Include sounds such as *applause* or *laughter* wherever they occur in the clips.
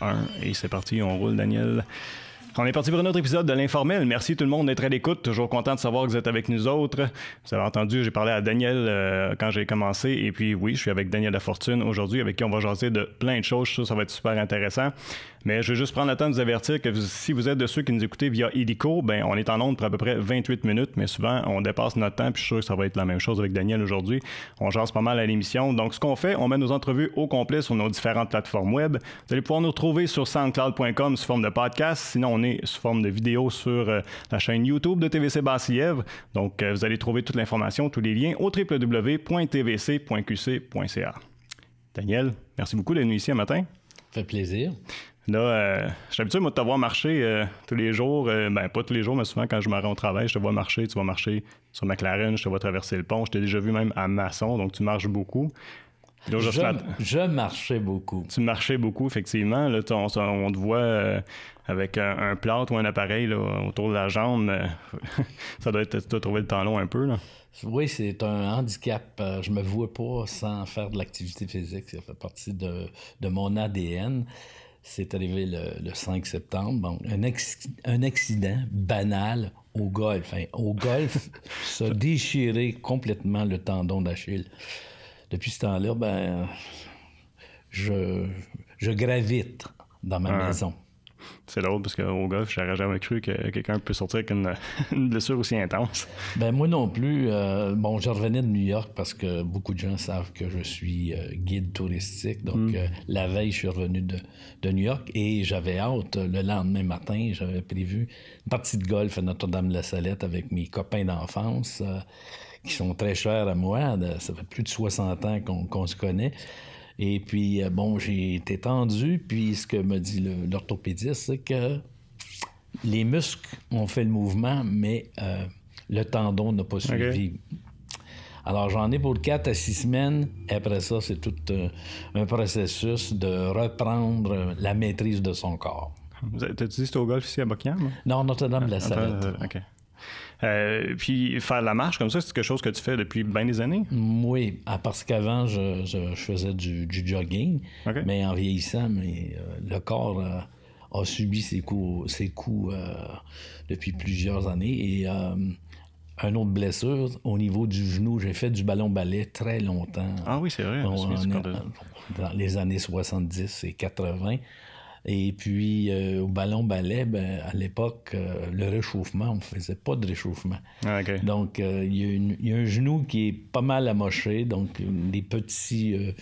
1. Et c'est parti, on roule, Daniel. On est parti pour un autre épisode de l'informel. Merci tout le monde d'être à l'écoute. Toujours content de savoir que vous êtes avec nous autres. Vous avez entendu, j'ai parlé à Daniel euh, quand j'ai commencé. Et puis oui, je suis avec Daniel Lafortune aujourd'hui, avec qui on va jaser de plein de choses. Ça, ça va être super intéressant. Mais je vais juste prendre le temps de vous avertir que si vous êtes de ceux qui nous écoutez via Illico, ben on est en ondes pour à peu près 28 minutes, mais souvent on dépasse notre temps, puis je suis sûr que ça va être la même chose avec Daniel aujourd'hui. On jase pas mal à l'émission. Donc ce qu'on fait, on met nos entrevues au complet sur nos différentes plateformes web. Vous allez pouvoir nous retrouver sur soundcloud.com sous forme de podcast. Sinon, on est sous forme de vidéo sur euh, la chaîne YouTube de TVC basse Donc, euh, vous allez trouver toute l'information, tous les liens au www.tvc.qc.ca. Daniel, merci beaucoup d'être venu ici un matin. Ça fait plaisir. Là, j'ai euh, je de te voir marcher tous les jours. ben, pas tous les jours, mais souvent, quand je me rends au travail, je te vois marcher. Tu vas marcher sur McLaren, je te vois traverser le pont. Je t'ai déjà vu même à Masson, donc tu marches beaucoup. Je, marchais beaucoup. Tu marchais beaucoup, effectivement. on, te voit euh, avec un, plâtre ou un appareil autour de la jambe. Euh, *laughs* ça doit être, tu as trouvé le tendon un peu. Là. Oui, c'est un handicap. Euh, je me vois pas sans faire de l'activité physique. Ça fait partie de, mon ADN. C'est arrivé le, 5 septembre. Bon, un, accident banal au golf. Hein, au golf, ça *laughs* a déchiré complètement le tendon d'Achille depuis ce temps-là, ben, je, gravite dans ma ah. maison. C'est drôle parce qu'au golf, j'aurais jamais cru que quelqu'un peut sortir avec *laughs* une, blessure aussi intense. Ben moi non plus. Euh, bon, je revenais de New York parce que beaucoup de gens savent que je suis euh, guide touristique. Donc, hmm. euh, la veille, je suis revenu de, de New York et j'avais hâte. Le lendemain matin, j'avais prévu une partie de golf à Notre-Dame-la-Salette avec mes copains d'enfance qui sont très chers à moi. Ça fait plus de 60 ans qu'on se connaît. Et puis, euh, bon, j'ai été tendu. Puis, ce que me dit l'orthopédiste, c'est que les muscles ont fait le mouvement, mais euh, le tendon n'a pas suivi. Alors, j'en ai pour 4 à 6 semaines. Après ça, c'est tout euh, un processus de reprendre la maîtrise de son corps. T'as-tu dit au golf ici à Buckingham? Non, Notre-Dame-la-Salette. Euh, puis faire la marche comme ça, c'est quelque chose que tu fais depuis bien des années? Oui, ah, parce qu'avant, je, faisais du, jogging, mais en vieillissant, mais, euh, le corps euh, a subi ses coups, depuis plusieurs années. Et une autre blessure au niveau du genou. J'ai fait du ballon-ballet très longtemps. Ah oui, c'est vrai. dans les années 70 et 80. Et puis, euh, au ballon ballet, ben, à l'époque, euh, le réchauffement, on ne faisait pas de réchauffement. Ah, donc, euh, il y, a un genou qui est pas mal amoché, donc des petits,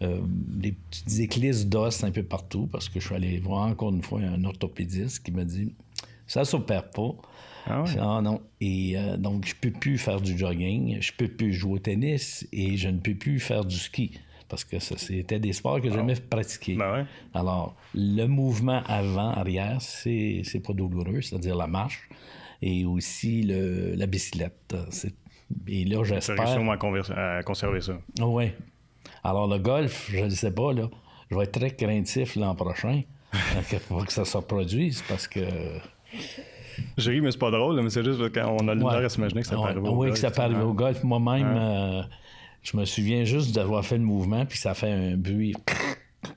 des petites éclisses d'os un peu partout, parce que je suis allé voir encore une fois un orthopédiste qui m'a dit ça ne s'opère pas. Ah, ah non. Et donc, je peux plus faire du jogging, je peux plus jouer au tennis et je ne peux plus faire du ski parce que c'était des sports que j'aimais ah. pratiquer. Ben Alors, le mouvement avant-arrière, c'est, c'est pas douloureux, c'est-à-dire la marche et aussi la bicyclette. et là, j'espère. à conserver ça. Ah oui. Alors, le golf, je ne sais pas, là, je vais être très craintif l'an prochain euh, pour que ça se reproduise parce que. Je ris, mais c'est pas drôle, mais c'est juste qu'on on a l'honneur à s'imaginer que ça peut arriver. Oui, au golf, que ça peut arriver hein. au golf. Moi-même, hein. euh, je me souviens juste d'avoir fait le mouvement, puis ça fait un bruit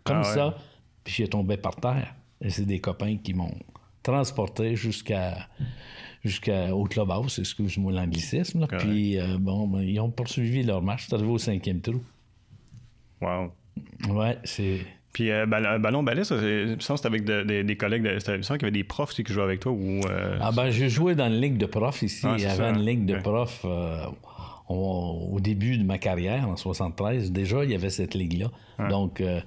comme ah ça, puis j'ai tombé par terre. Et c'est des copains qui m'ont transporté jusqu'à club house, excuse-moi l'anglicisme. Puis euh, bon, ben, ils ont poursuivi leur marche. C'est arrivé au cinquième trou. Wow. Ouais, c'est. Puis euh, euh ballon ballet, ça, c'est, avec des collègues de c'était, qu'il y avait des profs aussi, qui jouaient avec toi ou. Euh, ah ben j'ai joué dans une ligue de profs ici. Ah, il y avait une hein. ligue de prof. profs au début de ma carrière, en 73, déjà, il y avait cette ligue-là. Donc, euh,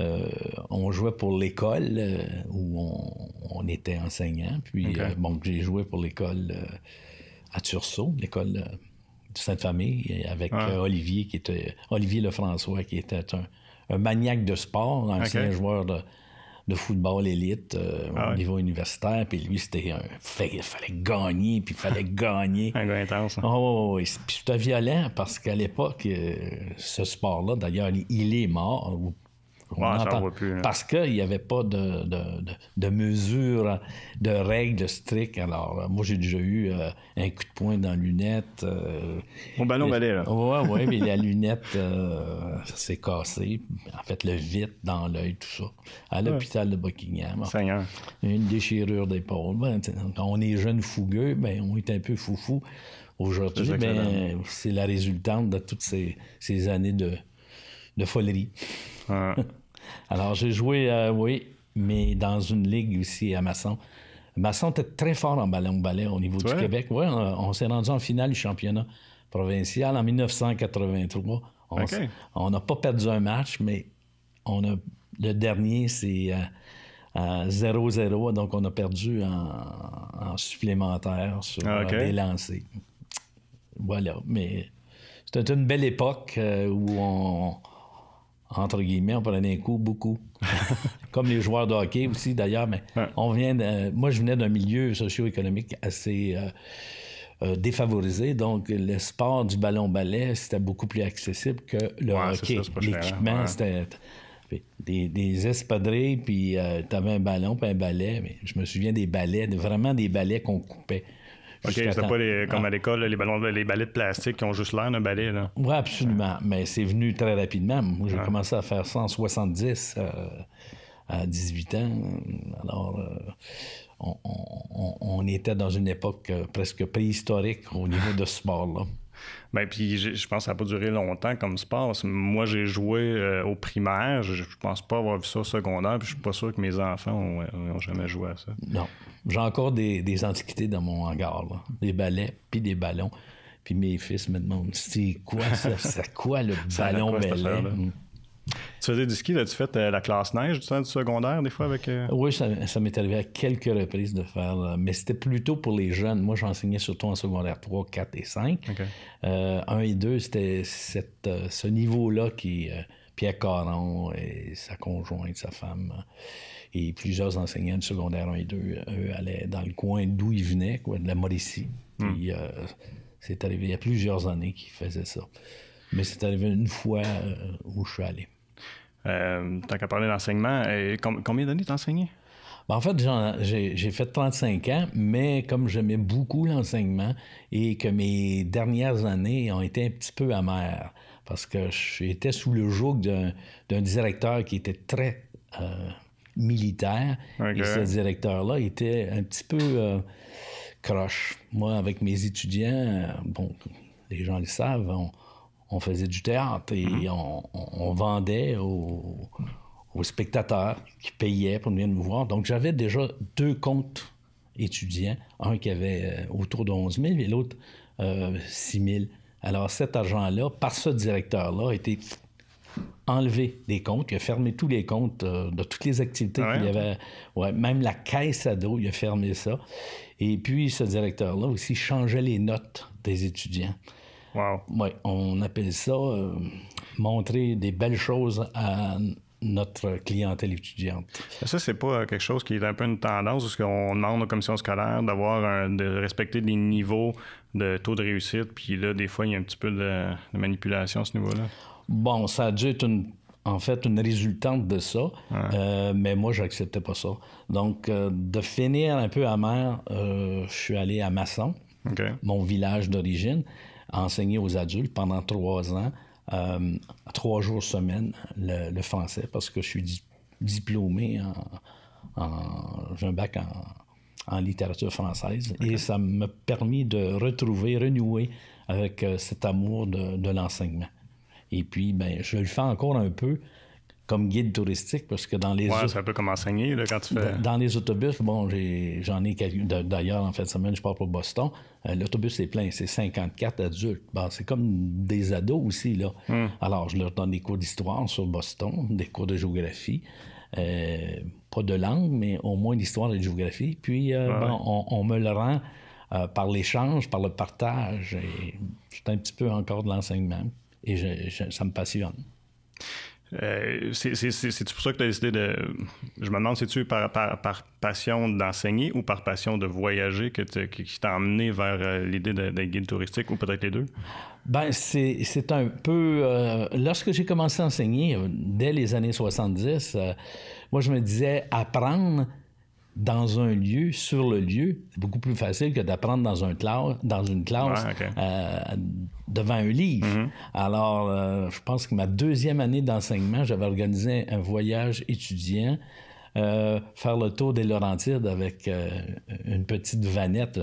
euh, on jouait pour l'école euh, où on, était enseignant. Puis, bon, j'ai joué pour l'école à Turceau, l'école de Sainte-Famille, avec Olivier, qui était Olivier Lefrançois, qui était un, maniaque de sport, ancien joueur de de football élite euh, ah au niveau universitaire. Puis lui, c'était un. Il fallait gagner, puis il fallait *laughs* gagner. un gars intense. Hein? Oh, ah oui. Puis c'était violent parce qu'à l'époque, euh, ce sport-là, d'ailleurs, il est mort, ou Hein. parce qu'il n'y avait pas de, de, de, de mesures, de règles strictes. Alors, euh, moi, j'ai déjà eu euh, un coup de poing dans lunette. Euh, Mon ballon balai, là. Oui, oui, mais la *laughs* lunette s'est cassée. En fait, le vitre dans l'œil, tout ça. À l'hôpital de Buckingham. Seigneur. Une déchirure d'épaule. Ben, quand on est jeune fougueux, ben, on est un peu foufou. Aujourd'hui, c'est la résultante de toutes ces, années de, folerie. *laughs* Alors, j'ai joué, euh, oui, mais dans une ligue aussi à Masson. Masson était très fort en ballon ballet au niveau du Québec. Oui, on, s'est rendu en finale du championnat provincial en 1983. On n'a pas perdu un match, mais on a, le dernier, c'est 0-0. Euh, euh, donc, on a perdu en, supplémentaire sur ah, des lancers. Voilà. Mais c'était une belle époque où on, entre guillemets, on prenait un coup beaucoup. *laughs* Comme les joueurs de hockey aussi, d'ailleurs, mais on vient euh, moi, je venais d'un milieu socio-économique assez euh, euh, défavorisé, donc le sport du ballon-ballet, c'était beaucoup plus accessible que le hockey. Hein. L'équipement, c'était des, des espadrilles, puis tu t'avais un ballon, puis un ballet. Mais je me souviens des ballets, vraiment des ballets qu'on coupait. OK, c'était pas comme ah. à l'école, les ballons, les balais de plastique qui ont juste l'air d'un balai. Là. Oui, absolument. Mais c'est venu très rapidement. Moi, j'ai commencé à faire 170 70, euh, à 18 ans. Alors, euh, on, on, était dans une époque euh, presque préhistorique au niveau de ce sport-là. Ben, puis je pense que ça n'a pas duré longtemps comme sport. Moi, j'ai joué euh, au primaire. Je, ne pense pas avoir vu ça au secondaire. Puis je suis pas sûr que mes enfants n'ont jamais joué à ça. Non. J'ai encore des, antiquités dans mon hangar, des balais, puis des ballons. Puis mes fils me demandent c'est quoi ça, c'est quoi le ballon balai? Tu faisais du ski, tu fait euh, la classe neige du temps du secondaire, des fois, avec... Euh? Oui, ça, m'est arrivé à quelques reprises de faire, euh, mais c'était plutôt pour les jeunes. Moi, j'enseignais surtout en secondaire 3, 4 et 5. 1 et 2, c'était ce niveau-là qui... Pierre Caron et sa conjointe, sa femme, et plusieurs enseignants du secondaire 1 et 2, eux allaient dans le coin d'où ils venaient, quoi, de la Mauricie. Hmm. Puis c'est arrivé il y a plusieurs années qu'ils faisaient ça. Mais c'est arrivé une fois où je suis allé. Euh, tant qu'à parler d'enseignement, euh, combien d'années t'as enseigné? Ben, en fait, j'ai fait 35 ans, mais comme j'aimais beaucoup l'enseignement et que mes dernières années ont été un petit peu amères, parce que j'étais sous le joug d'un directeur qui était très euh, militaire. Et ce directeur-là était un petit peu croche. Moi, avec mes étudiants, bon, les gens le savent, on faisait du théâtre et mhm. on, vendait aux, spectateurs qui payaient pour venir nous voir. Donc, j'avais déjà deux comptes étudiants, un qui avait euh, autour de 11 000 et l'autre 6 euh, 000. Alors, cet argent-là, par ce directeur-là, a été enlevé des comptes. Il a fermé tous les comptes euh, de toutes les activités ah qu'il y avait. Ouais, même la caisse à dos, il a fermé ça. Et puis, ce directeur-là aussi changeait les notes des étudiants. Oui, on appelle ça euh, montrer des belles choses à notre clientèle étudiante. Ça, c'est pas quelque chose qui est un peu une tendance, parce qu'on demande aux commissions scolaires d'avoir de respecter des niveaux de taux de réussite, puis là, des fois, il y a un petit peu de, manipulation à ce niveau-là. Bon, ça a dû être en fait une résultante de ça, euh, mais moi, j'acceptais pas ça. Donc, euh, de finir un peu amer, euh, je suis allé à Masson, mon village d'origine, enseigner aux adultes pendant trois ans, euh, trois jours semaine, le, français, parce que je suis diplômé en, j'ai un bac en, littérature française. Et ça m'a permis de retrouver, renouer avec euh, cet amour de, de l'enseignement. Et puis, ben, je le fais encore un peu comme guide touristique parce que dans les ouais, c'est un comme enseigner quand tu fais dans, les autobus bon j'en ai, d'ailleurs en fin de semaine je pars pour Boston euh, l'autobus est plein c'est 54 adultes c'est comme des ados aussi là hmm. alors je leur donne des cours d'histoire sur Boston des cours de géographie euh, pas de langue mais au moins d'histoire et de géographie puis euh, on, me le rend par l'échange par le partage c'est un petit peu encore de l'enseignement et ça me passionne euh, c'est-tu pour ça que tu as décidé de. Je me demande, c'est-tu par, par, passion d'enseigner ou par passion de voyager que qui t'a emmené vers euh, l'idée d'un guide touristique ou peut-être les deux? Ben, c'est un peu. Euh, lorsque j'ai commencé à enseigner, dès les années 70, moi, je me disais apprendre, dans un lieu, sur le lieu, c'est beaucoup plus facile que d'apprendre dans, un dans une classe euh, devant un livre. Mm-hmm. Alors, euh, je pense que ma deuxième année d'enseignement, j'avais organisé un voyage étudiant. Euh, faire le tour des Laurentides avec une petite vanette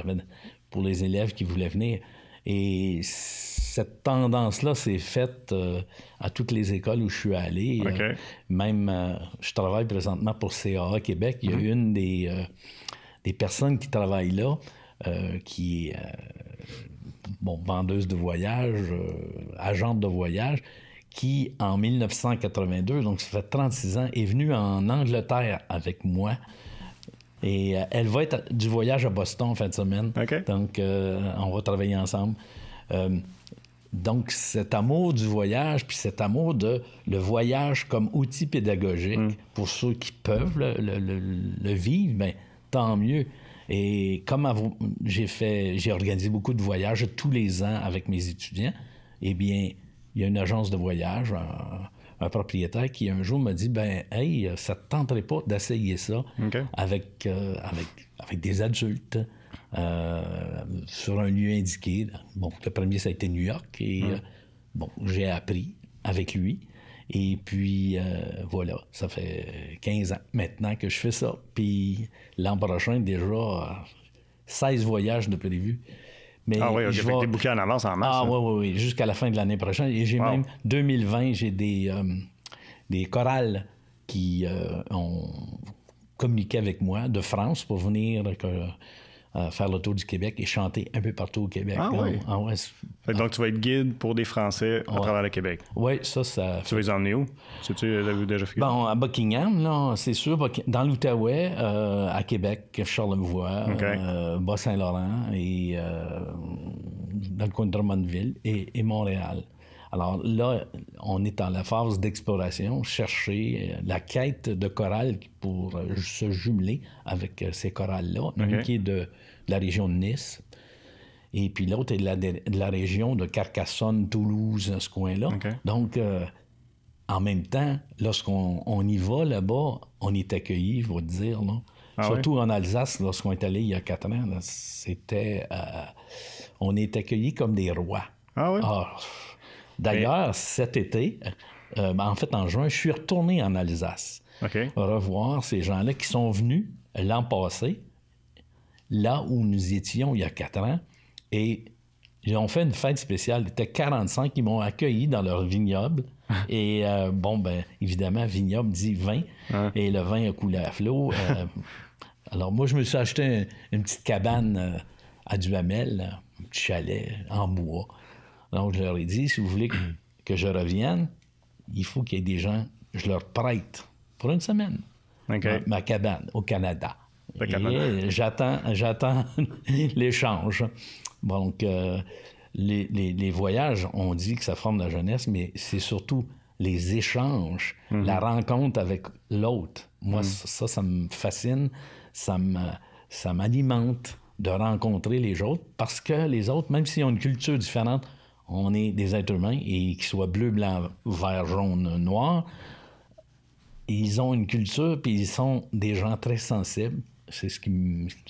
pour les élèves qui voulaient venir. Et cette tendance-là s'est faite euh, à toutes les écoles où je suis allé. Euh, même, euh, je travaille présentement pour CAA Québec. Il y a mhm. une des, des, personnes qui travaille là qui est bon, vendeuse de voyage, agente de voyage, qui, en 1982, donc ça fait 36 ans, est venue en Angleterre avec moi. Et elle va être du voyage à Boston en fin de semaine. Donc, on va travailler ensemble. Donc, cet amour du voyage, puis cet amour de le voyage comme outil pédagogique mm. pour ceux qui peuvent le, vivre, bien, tant mieux. Et comme j'ai organisé beaucoup de voyages tous les ans avec mes étudiants, eh bien, il y a une agence de voyage, un, propriétaire qui un jour m'a dit ben hey, ça te tenterait pas d'essayer ça euh, avec des adultes. Euh, sur un lieu indiqué. Bon, le premier, ça a été New York. Et hum. euh, bon, j'ai appris avec lui. Et puis, euh, voilà, ça fait 15 ans maintenant que je fais ça. Puis l'an prochain, déjà 16 voyages de prévu. Mais ah oui, j'ai fait des bouquins en avance en mars. Ah oui, oui, oui, jusqu'à la fin de l'année prochaine. Et j'ai même, 2020, j'ai des, des chorales qui ont communiqué avec moi de France pour venir euh, faire le tour du Québec et chanter un peu partout au Québec. Ah, ah, ouais, donc, tu vas être guide pour des Français à travers le Québec. Oui, ça, ça. Tu vas les emmener où Sais-tu, déjà fait Bon, à Buckingham, là, c'est sûr. Dans l'Outaouais, euh, à Québec, Charlevoix, euh, Bas-Saint-Laurent et dans le coin de Drummondville et Montréal. Alors là, on est dans la phase d'exploration, chercher euh, la quête de corail pour euh, se jumeler avec euh, ces corals là qui est de, la région de Nice. Et puis l'autre est de la, région de Carcassonne, Toulouse, ce coin-là. Donc, en même temps, lorsqu'on y va là-bas, on est accueilli, je vais dire. Ah Surtout en Alsace, lorsqu'on est allé il y a quatre ans, c'était. on est accueilli comme des rois. Ah oui? Ah, D'ailleurs, cet été, euh, en fait en juin, je suis retourné en Alsace. pour Revoir ces gens-là qui sont venus l'an passé, là où nous étions il y a quatre ans, et ils ont fait une fête spéciale. Il était 45 qui m'ont accueilli dans leur vignoble. *laughs* Et euh, bon, ben évidemment, vignoble dit vin. Et le vin a coulé à flot. Euh, *laughs* alors moi, je me suis acheté une petite cabane à Duhamel, un petit chalet en bois. Donc, je leur ai dit, si vous voulez *clears throat* que, je revienne, il faut qu'il y ait des gens, je leur prête pour une semaine ma, cabane au Canada. Et j'attends, j'attends *laughs* l'échange. Donc, euh, les, voyages, on dit que ça forme la jeunesse, mais c'est surtout les échanges, mhm. la rencontre avec l'autre. Moi, mhm. ça, ça me fascine, ça, ça m'alimente de rencontrer les autres parce que les autres, même s'ils ont une culture différente, on est des êtres humains et qu'ils soient bleu, blanc, vert, jaune, noir, ils ont une culture puis ils sont des gens très sensibles. C'est ce qui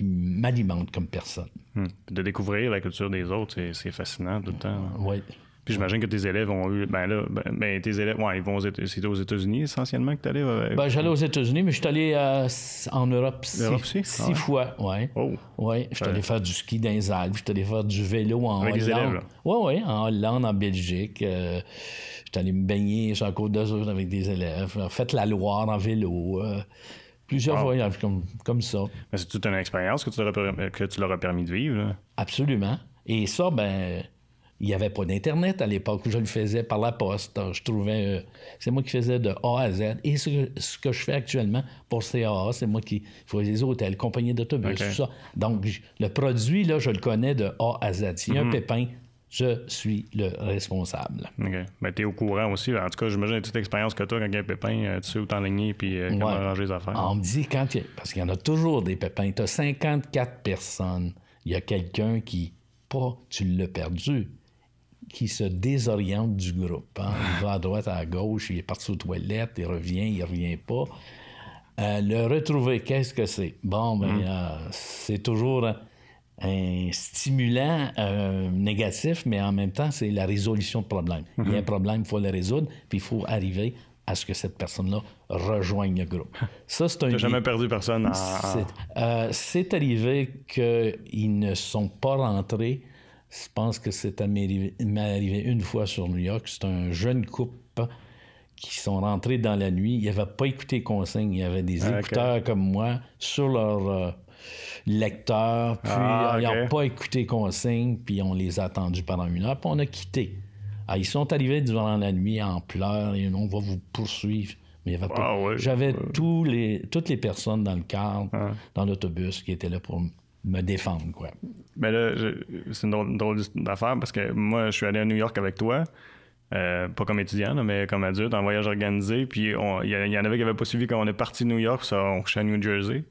m'alimente comme personne. Hmm. De découvrir la culture des autres, c'est fascinant tout le temps. Hein. Oui. Puis j'imagine que tes élèves ont eu. Ben là, ben, ben tes élèves, ouais, ils vont C'était aux États-Unis essentiellement que tu allais. Euh, ben, j'allais aux États-Unis, mais je suis allé euh, en Europe six, fois. Ouais. Oh. Ouais, je suis allé euh. faire du ski dans les Alpes, je suis allé faire du vélo en Avec Hollande. élèves, là. Ouais, ouais, en Hollande, en Belgique. je suis allé me baigner sur la côte d'Azur avec des élèves. Faites la Loire en vélo. Plusieurs fois, voyages comme, comme ça. Mais c'est toute une expérience que tu leur as permis de vivre. Là. Absolument. Et ça, ben, il n'y avait pas d'Internet à l'époque. où Je le faisais par la poste. Je trouvais. Euh, c'est moi qui faisais de A à Z. Et ce, que, je fais actuellement pour CAA, c'est moi qui faisais les hôtels, compagnie d'autobus, tout ça. Donc, le produit, là, je le connais de A à Z. S'il y a un mhm. pépin, je suis le responsable. OK. Ben, tu es au courant aussi. En tout cas, j'imagine toute l'expérience que tu quand il y a un pépin, euh, tu sais où t'enligner et euh, comment arranger les affaires. Ah, on me dit quand Parce qu'il y en a toujours des pépins. Tu as 54 personnes. Il y a quelqu'un qui, pas tu l'as perdu, qui se désoriente du groupe. Hein. Il va à droite, à gauche, il est parti aux toilettes, il revient, il revient pas. Euh, le retrouver, qu'est-ce que c'est? Bon, ben, mm. euh, c'est toujours un, stimulant euh, négatif, mais en même temps, c'est la résolution de problème. Il y a un mm-hmm. problème, il faut le résoudre, puis il faut arriver à ce que cette personne-là rejoigne le groupe. Ça, c'est un. jamais perdu personne. C'est, arrivé qu'ils ne sont pas rentrés je pense que c'est arrivé une fois sur New York. C'est un jeune couple qui sont rentrés dans la nuit. Ils n'avaient pas écouté consigne. Il y avait des ah, écouteurs comme moi sur leur euh, lecteur. Puis ah, euh, ils n'ont pas écouté consigne. Puis on les a attendus pendant une heure. Puis on a quitté. Ah, ils sont arrivés durant la nuit en pleurs. Et on va vous poursuivre. Mais avait pas... J'avais tous les, toutes les personnes dans le cadre, dans l'autobus qui étaient là pour me me défendre, quoi. Mais ben là, c'est une drôle, d'affaire parce que moi, je suis allé à New York avec toi. Euh, pas comme étudiant, mais comme adulte, en voyage organisé. Puis il y, en avait qui n'avaient pas suivi quand on est parti de New York, ça, on couchait à New Jersey.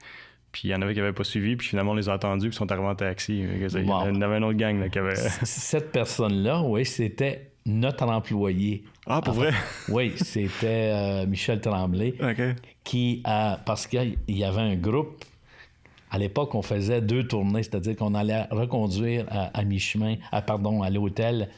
Puis il y en avait qui n'avaient pas suivi, puis finalement on les a entendus, puis sont arrivés en taxi. Il y en avait une autre gang là, qui avait. Cette personne-là, oui, c'était notre employé. Ah, pour vrai? oui, c'était euh, Michel Tremblay. *laughs* Qui a. Parce qu'il y avait un groupe à l'époque, on faisait deux tournées, c'est-à-dire qu'on allait reconduire à, mi-chemin, à, pardon, à l'hôtel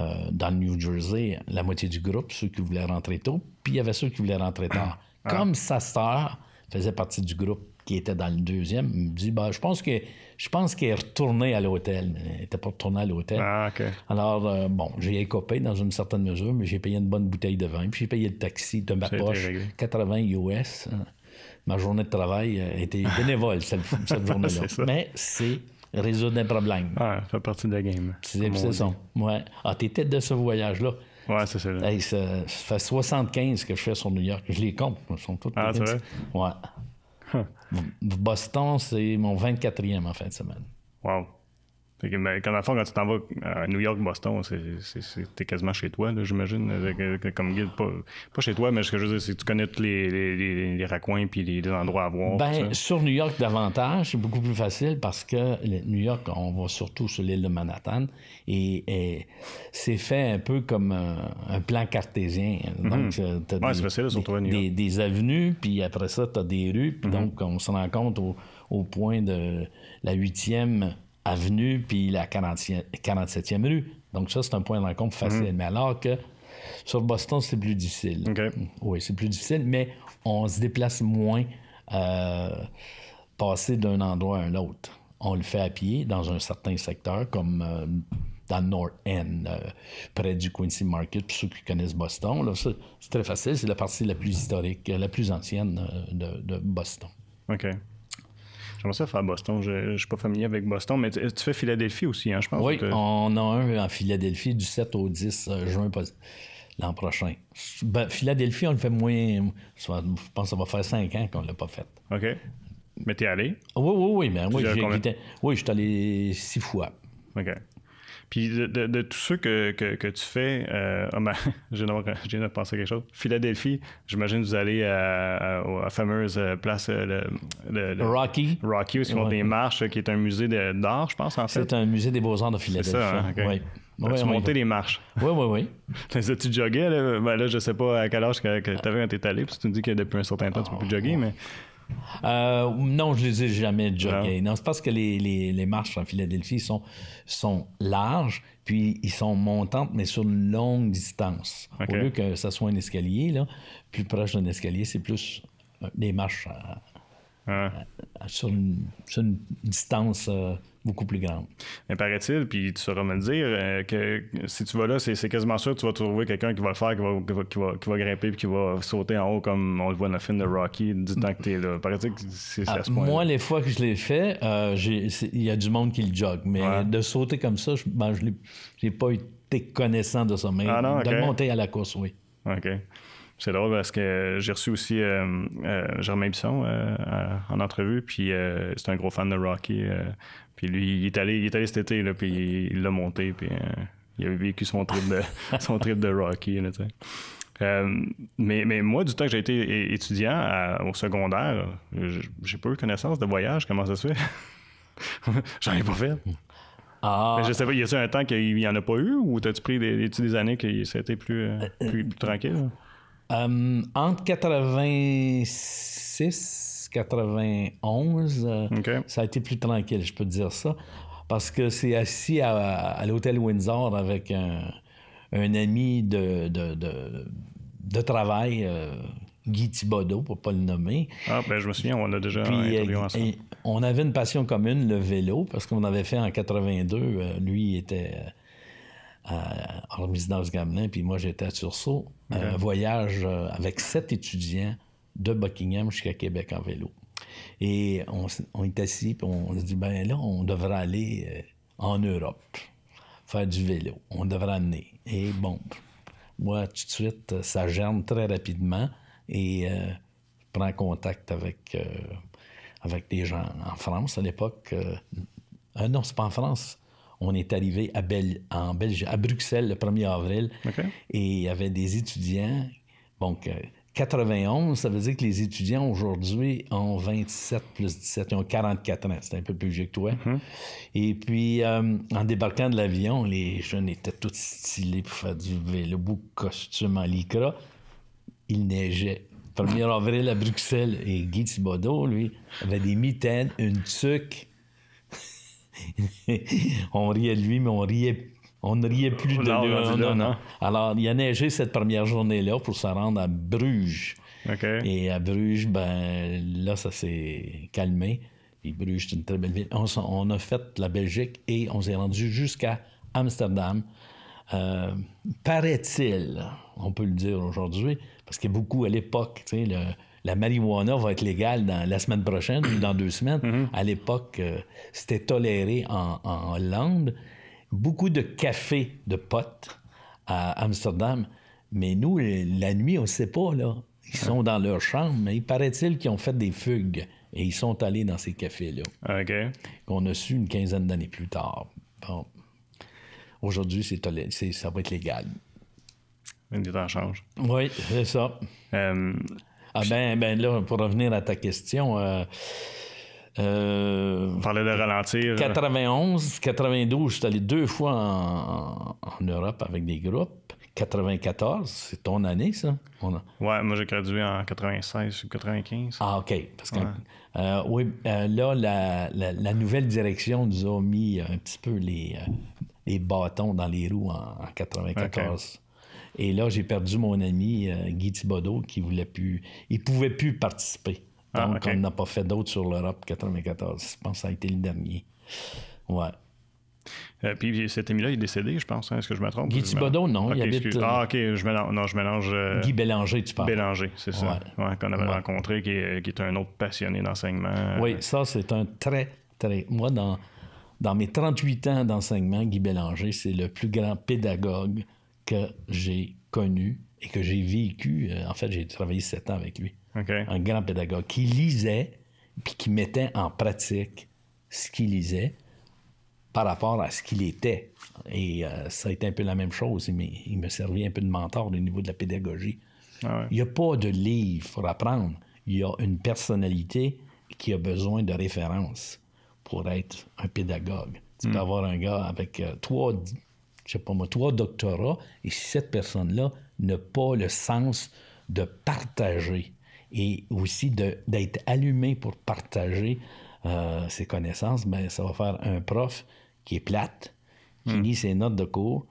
euh, dans le New Jersey, la moitié du groupe, ceux qui voulaient rentrer tôt, puis il y avait ceux qui voulaient rentrer tard. Ah. Comme sa sœur faisait partie du groupe qui était dans le deuxième, il me dit ben, je pense que je pense qu'il est retourné à l'hôtel. Elle n'était pas retournée à l'hôtel. Ah, Alors, euh, bon, j'ai écopé dans une certaine mesure, mais j'ai payé une bonne bouteille de vin, puis j'ai payé le taxi de ma poche, 80 US. Hein ma journée de travail était bénévole cette, journée-là. *laughs* Mais c'est résoudre des problèmes. Oui, ah, ça fait partie de la game. C'est ça. Ouais. Ah, tête de ce voyage-là. Ouais, c'est ça. ça fait 75 que je fais sur New York. Je les compte. Ils sont tous Ah, c'est vrai? Ouais. Boston, c'est mon 24e en fin de semaine. Wow quand, ben, fond, quand tu t'en vas à euh, New York, Boston, t'es quasiment chez toi, j'imagine. Comme guide, pas, chez toi, mais ce que je veux dire, c'est que tu connais tous les, les, raccoins puis les, endroits à voir. Ben, sur New York, davantage, c'est beaucoup plus facile parce que New York, on va surtout sur l'île de Manhattan et, c'est fait un peu comme un, plan cartésien. Mhm. Donc, des, avenues, puis après ça, tu as des rues, puis mhm. donc on se rend compte au, au point de la huitième avenue puis la 47e rue. Donc ça, c'est un point de rencontre facile. Mm-hmm. Mais alors que sur Boston, c'est plus difficile. Oui, c'est plus difficile, mais on se déplace moins euh, passer d'un endroit à un autre. On le fait à pied dans un certain secteur, comme euh, dans North End, euh, près du Quincy Market, pour ceux qui connaissent Boston. C'est très facile, c'est la partie la plus historique, la plus ancienne de, de Boston. OK. J'aimerais à faire Boston. Je ne suis pas familier avec Boston, mais tu, fais Philadelphie aussi, hein, je pense. Oui, on a un en Philadelphie du 7 au 10 euh, juin l'an prochain. Ben, Philadelphie, on le fait moins. Je pense que ça va faire 5 ans qu'on ne l'a pas fait. OK. Mais tu es allé? Oui, oui, oui. mais oui, oui, je suis allé six fois. OK. Puis de, de, de, tous ceux que, que, tu fais, euh, oh ben, j'ai de penser à quelque chose. Philadelphie, j'imagine que vous allez à, la fameuse euh, place euh, le, Rocky. Rocky, où ils font des marches, qui est un musée d'art, je pense, en fait. C'est un musée des beaux-arts de Philadelphie. C'est Ça, oui. tu montais les marches. Oui, oui, oui. *laughs* tu joggé? Là? Ben là, je sais pas à quel âge que, tu avais quand tu es allé, puis tu me dis que depuis un certain temps, tu peux plus ah, jogger, mais euh, non, je les ai jamais joggés. Non, c'est parce que les, marches en Philadelphie sont, sont larges, puis ils sont montantes, mais sur une longue distance. Au lieu que ça soit un escalier, là, plus proche d'un escalier, c'est plus euh, des marches ah. sur, une, distance. Euh, beaucoup plus grande. Mais paraît-il, puis tu sauras me le dire, euh, que si tu vas là, c'est quasiment sûr que tu vas trouver quelqu'un qui va le faire, qui va, qui va, grimper puis qui va sauter en haut comme on le voit dans le film de Rocky du temps que tu es là. Paraît-il que c'est ah, à ce point -là. Moi, les fois que je l'ai fait, euh, il y a du monde qui le jogue, mais de sauter comme ça, je n'ai ben, pas été connaissant de ça, mais ah non, de monter à la course, oui. OK. C'est drôle parce que j'ai reçu aussi euh, euh, Germain Bisson euh, en entrevue, puis c'est un gros fan de Rocky. puis lui, il est allé, il est allé cet été, là, puis il l'a monté, puis il avait vécu son trip de, *laughs* son trip de Rocky. mais, moi, du temps que j'ai été étudiant au secondaire, j'ai pas eu connaissance de voyage. Comment ça se fait? *laughs* J'en ai pas fait. Ah. Mais je sais pas, y a t un temps qu'il y en a pas eu ou t'as-tu pris des, des, années que ça a plus, plus, tranquille? Euh, entre 86 91, euh, ça a été plus tranquille, je peux dire ça. Parce que c'est assis à, l'hôtel Windsor avec un, ami de, travail, euh, Guy Thibodeau, pour ne pas le nommer. Ah, ben je me souviens, on l'a déjà Puis, interviewé ensemble. Et on avait une passion commune, le vélo, parce qu'on avait fait en 82. lui, il était à, résidence gamelin puis moi j'étais à Turceau, un voyage euh, avec sept étudiants de Buckingham jusqu'à Québec en vélo. Et on, on est assis, puis on se dit, ben là, on devrait aller euh, en Europe, faire du vélo, on devrait amener. Et bon, moi, tout de suite, ça germe très rapidement et euh, je prends contact avec, avec des gens en France à l'époque. non, c'est pas en France on est arrivé à, en Belgique, à Bruxelles le 1er avril. Et il y avait des étudiants. Donc, 91, euh, ça veut dire que les étudiants aujourd'hui ont 27 plus 17, ils ont 44 ans, c'est un peu plus vieux que toi. Mhm. Et puis, euh, en débarquant de l'avion, les jeunes étaient tous stylés pour faire du vélo, beau costume en Il neigeait. 1er avril à Bruxelles, et Guy Thibodeau, lui, avait des mitaines, une tuque *laughs* on riait de lui, mais on riait on ne riait plus de lui. Alors, il a neigé cette première journée-là pour se rendre à Bruges. Et à Bruges, ben là, ça s'est calmé. Et Bruges, c'est une très belle ville. On, a fait la Belgique et on s'est rendu jusqu'à Amsterdam. Euh, paraît-il, on peut le dire aujourd'hui, parce qu'il y a beaucoup à l'époque, tu sais, le, la marijuana va être légale dans, la semaine prochaine ou dans deux semaines. Mm-hmm. À l'époque, euh, c'était toléré en, Hollande. Beaucoup de cafés de potes à Amsterdam. Mais nous, la nuit, on ne sait pas, là. Ils sont dans leur chambre, mais il paraît-il qu'ils ont fait des fugues et ils sont allés dans ces cafés-là. OK. Qu'on a su une quinzaine d'années plus tard. Bon. Aujourd'hui, ça va être légal. Une temps change. Oui, c'est ça. Euh, ah ben, ben là, pour revenir à ta question. Euh, euh On parlait de ralentir. 91, euh. 92, je suis allé deux fois en, Europe avec des groupes. 94, c'est ton année, ça? Oui, moi j'ai gradué en 96 ou 95. Ah, OK. Euh, oui, là, la, nouvelle direction nous a mis un petit peu les, les bâtons dans les roues en, 94. Et là, j'ai perdu mon ami euh, Guy Thibodeau qui voulait plus. Il pouvait plus participer. Ah, Donc, qu'on on n'a pas fait d'autres sur l'Europe 94. Je pense que ça a été le dernier. Ouais. Euh, puis cet ami-là, il est décédé, je pense. Hein, est-ce que je me trompe? Guy Thibodeau, non. il habite, euh, ah, OK, je mélange. Non, je mélange Guy Bélanger, tu parles. Bélanger, c'est ça. Ouais. qu'on avait rencontré, qui est, un autre passionné d'enseignement. Oui, ça, c'est un très, très. Moi, dans, dans mes 38 ans d'enseignement, Guy Bélanger, c'est le plus grand pédagogue que j'ai connu et que j'ai vécu. Euh, en fait, j'ai travaillé sept ans avec lui. Un grand pédagogue qui lisait puis qui mettait en pratique ce qu'il lisait par rapport à ce qu'il était. Et euh, ça a été un peu la même chose. Il, il me servait un peu de mentor au niveau de la pédagogie. Ah il n'y a pas de livre pour apprendre. Il y a une personnalité qui a besoin de référence pour être un pédagogue. Tu peux hmm. avoir un gars avec euh, trois je sais pas moi, trois doctorats, et si cette personne-là n'a pas le sens de partager et aussi d'être allumé pour partager euh, ses connaissances, ben, ça va faire un prof qui est plate, qui hmm. lit ses notes de cours,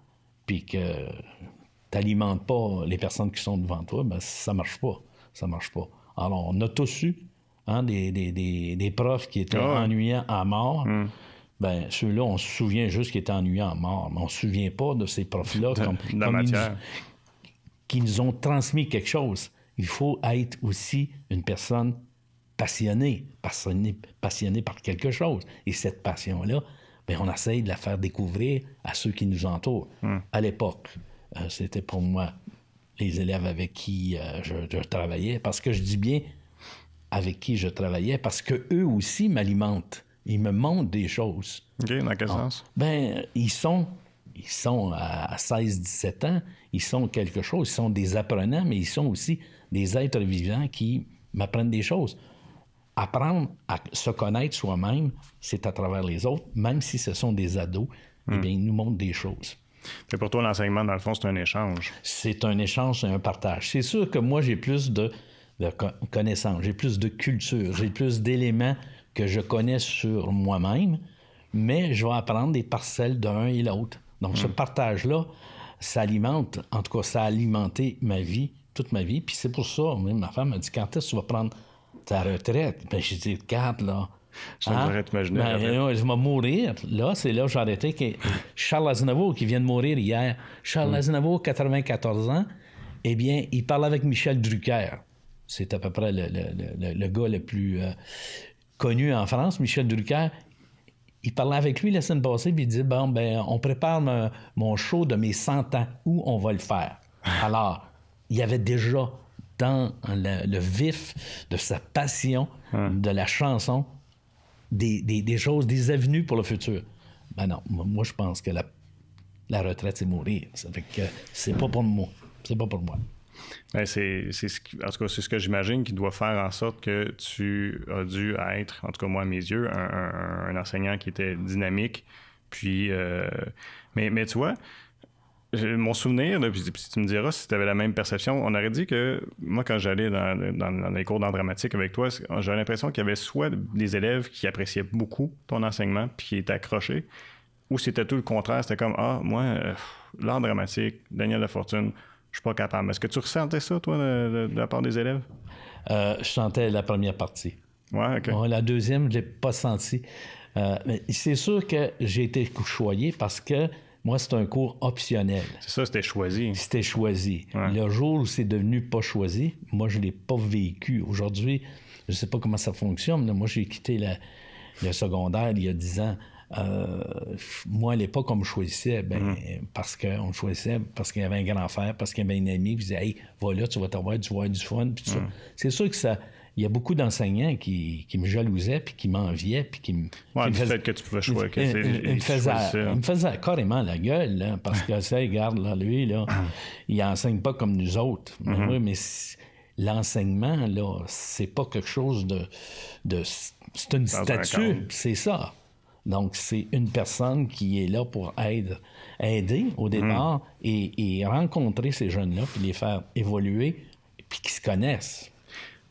puis que tu n'alimentes pas les personnes qui sont devant toi, ben, ça marche pas. Ça marche pas. Alors, on a tous eu hein, des, profs qui étaient ah ennuyants à mort. Hmm ben ceux-là, on se souvient juste qu'ils étaient ennuyants à mort, mais on ne se souvient pas de ces profs-là qui nous ont transmis quelque chose. Il faut être aussi une personne passionnée, passionnée, passionnée par quelque chose. Et cette passion-là, ben, on essaye de la faire découvrir à ceux qui nous entourent. Hmm. À l'époque, euh, c'était pour moi les élèves avec qui euh, je, je travaillais, parce que je dis bien avec qui je travaillais, parce que eux aussi m'alimentent ils me montrent des choses. OK, dans quel ah. sens? Ben, ils sont, ils sont à 16-17 ans, ils sont quelque chose, ils sont des apprenants, mais ils sont aussi des êtres vivants qui m'apprennent des choses. Apprendre à se connaître soi-même, c'est à travers les autres, même si ce sont des ados, Et eh hmm. bien, ils nous montrent des choses. Et pour toi, l'enseignement, dans le fond, c'est un échange. C'est un échange, c'est un partage. C'est sûr que moi, j'ai plus de, de connaissances, j'ai plus de culture, j'ai plus d'éléments que je connais sur moi-même, mais je vais apprendre des parcelles d'un et l'autre. Donc, ce hmm. partage-là, s'alimente, en tout cas, ça a alimenté ma vie, toute ma vie. Puis c'est pour ça, ma femme m'a dit quand est-ce que tu vas prendre ta retraite Ben, j'ai dit «Quatre, là. Ça hein? ben, hein. je vais mourir. Là, c'est là que j'ai arrêté. Charles Aznavour, qui vient de mourir hier, Charles hmm. Aznavour, 94 ans, eh bien, il parle avec Michel Drucker. C'est à peu près le, le, le, gars le plus, euh, connu en France, Michel Drucker, il parlait avec lui la semaine passée, puis il dit Bon, ben, on prépare mon show de mes 100 ans, où on va le faire *laughs* Alors, il y avait déjà dans le, vif de sa passion hein. de la chanson des, choses, des avenues pour le futur. Ben non, moi, je pense que la, la retraite, c'est mourir. Ça fait que c'est pas pour moi. C'est pas pour moi. Ben, c'est, ce en tout cas, c'est ce que j'imagine qui doit faire en sorte que tu as dû être, en tout cas moi à mes yeux, un, enseignant qui était dynamique. Puis, euh, mais, mais tu vois, mon souvenir, là, puis, tu me diras si tu avais la même perception, on aurait dit que moi, quand j'allais dans, dans, les cours d'art dramatique avec toi, j'avais l'impression qu'il y avait soit des élèves qui appréciaient beaucoup ton enseignement puis qui étaient accrochés, ou c'était tout le contraire, c'était comme Ah, moi, euh, l'art dramatique, Daniel Lafortune, je suis pas capable. Est-ce que tu ressentais ça, toi, de, la part des élèves? Euh, je sentais la première partie. Ouais, OK. la deuxième, je l'ai pas senti. Euh, mais c'est sûr que j'ai été choyé parce que moi, c'est un cours optionnel. C'est ça, c'était choisi. C'était choisi. Le jour où c'est devenu pas choisi, moi, je ne l'ai pas vécu. Aujourd'hui, je ne sais pas comment ça fonctionne. mais moi, j'ai quitté la, le secondaire il y a 10 ans. Euh, moi, à l'époque, on me choisissait ben, mm. parce qu'on me choisissait parce qu'il y avait un grand frère, parce qu'il y avait une amie qui disait Hey, va tu vas t'avoir du voir du fun. Puis mm. C'est sûr que ça. Il y a beaucoup d'enseignants qui, me jalousaient, puis qui m'enviaient, puis qui me. Ouais, le fait que tu pouvais choisir. Il, me faisait, carrément la gueule, parce que, *laughs* ça, regarde, là, lui, là, il enseigne pas comme nous autres. mais, mm-hmm. l'enseignement, là, c'est pas quelque chose de. c'est une statue, c'est ça. Donc, c'est une personne qui est là pour aide, aider au hmm. départ et, rencontrer ces jeunes-là, puis les faire évoluer, puis qu'ils se connaissent.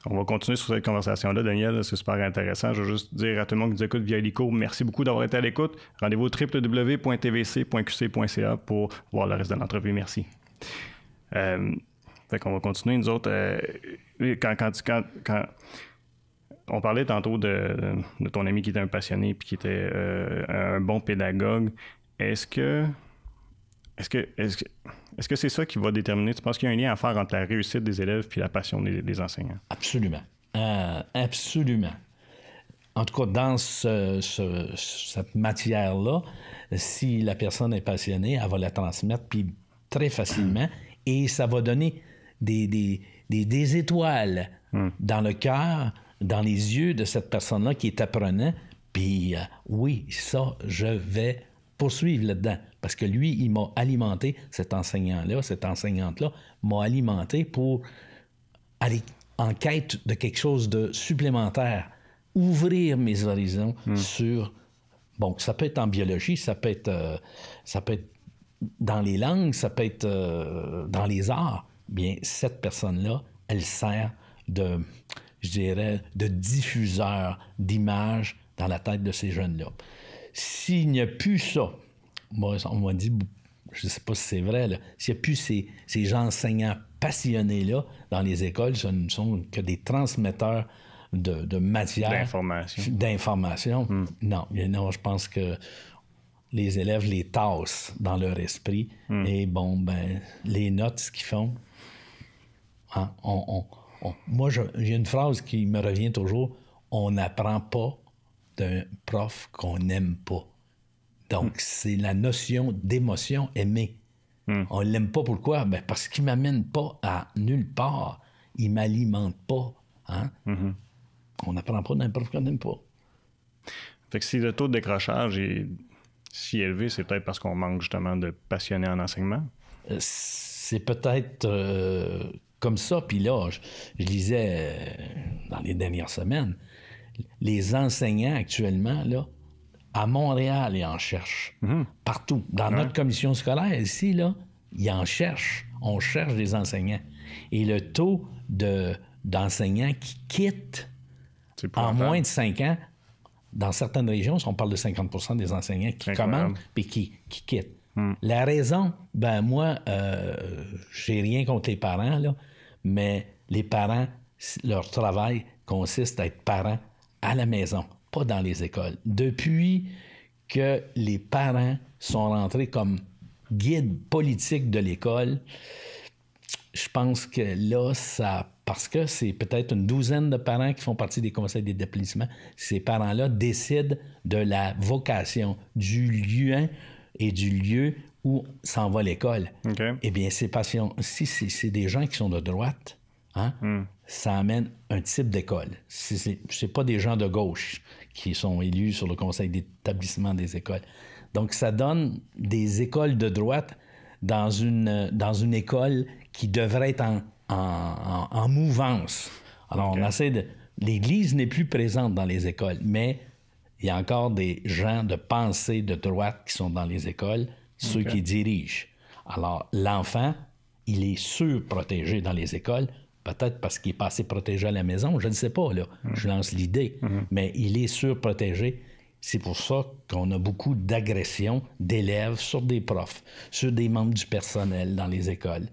On va continuer sur cette conversation-là, Daniel. C'est super intéressant. Je veux juste dire à tout le monde qui nous écoute via Helico, merci beaucoup d'avoir été à l'écoute. Rendez-vous au www.tvc.qc.ca pour voir le reste de l'entrevue. Merci. Euh, fait qu'on va continuer, nous autres. Euh, quand, quand, quand on parlait tantôt de, ton ami qui était un passionné puis qui était euh, un bon pédagogue. Est-ce que est que est-ce que c'est ça qui va déterminer Tu penses qu'il y a un lien à faire entre la réussite des élèves puis la passion des, enseignants Absolument, euh, absolument. En tout cas, dans cette matière-là, si la personne est passionnée, elle va la transmettre puis très facilement et ça va donner des, des, étoiles hmm. dans le cœur dans les yeux de cette personne-là qui est apprenant, puis euh, oui, ça, je vais poursuivre là-dedans. Parce que lui, il m'a alimenté, cet enseignant-là, cette enseignante-là, m'a alimenté pour aller en quête de quelque chose de supplémentaire, ouvrir mes horizons hmm. sur... Bon, ça peut être en biologie, ça peut être, euh, ça peut être dans les langues, ça peut être euh, dans les arts. Bien, cette personne-là, elle sert de, je dirais, de diffuseurs d'images dans la tête de ces jeunes-là. S'il n'y a plus ça, on m'a dit, je ne sais pas si c'est vrai, s'il n'y a plus ces, ces enseignants passionnés-là dans les écoles, ce ne sont que des transmetteurs de, de matière. D'information. D'information. Hmm. Non, non, je pense que les élèves les tassent dans leur esprit. Hmm. Et bon, ben, les notes, qu'ils font, hein, on moi, j'ai une phrase qui me revient toujours. On n'apprend pas d'un prof qu'on n'aime pas. Donc, hmm. c'est la notion d'émotion aimée. Hmm. On ne l'aime pas pourquoi? Ben, parce qu'il ne m'amène pas à nulle part. Il ne m'alimente pas. Hein? Hmm. On n'apprend pas d'un prof qu'on n'aime pas. Fait que si le taux de décrochage est si élevé, c'est peut-être parce qu'on manque justement de passionnés en enseignement? Euh, c'est peut-être euh, comme ça. Puis là, je, disais euh, dans les dernières semaines, les enseignants actuellement, là, à Montréal, ils en cherchent. Mhm. Partout. Dans notre commission scolaire, ici, là, ils en cherchent. On cherche des enseignants. Et le taux de, d'enseignants qui quittent en moins de 5 ans, dans certaines régions, on parle de 50 des enseignants qui commandent et qui, quittent. Hmm. La raison, ben moi, euh, j'ai rien contre les parents, là, mais les parents, leur travail consiste à être parents à la maison, pas dans les écoles. Depuis que les parents sont rentrés comme guides politiques de l'école, je pense que là, ça, parce que c'est peut-être une douzaine de parents qui font partie des conseils des d'établissement, ces parents-là décident de la vocation, du lieu et du lieu où s'en va l'école. Eh bien, ces patients, si c'est des gens qui sont de droite, hein, hmm. ça amène un type d'école. Ce n'est pas des gens de gauche qui sont élus sur le conseil d'établissement des écoles. Donc, ça donne des écoles de droite dans une, dans une école qui devrait être en, mouvance. Alors, on essaie de. L'Église n'est plus présente dans les écoles, mais il y a encore des gens de pensée de droite qui sont dans les écoles ceux qui dirigent. Alors, l'enfant, il est surprotégé dans les écoles, peut-être parce qu'il est pas assez protégé à la maison, je ne sais pas, là. Mm. Je lance l'idée, mm-hmm. mais il est surprotégé. C'est pour ça qu'on a beaucoup d'agressions d'élèves sur des profs, sur des membres du personnel dans les écoles.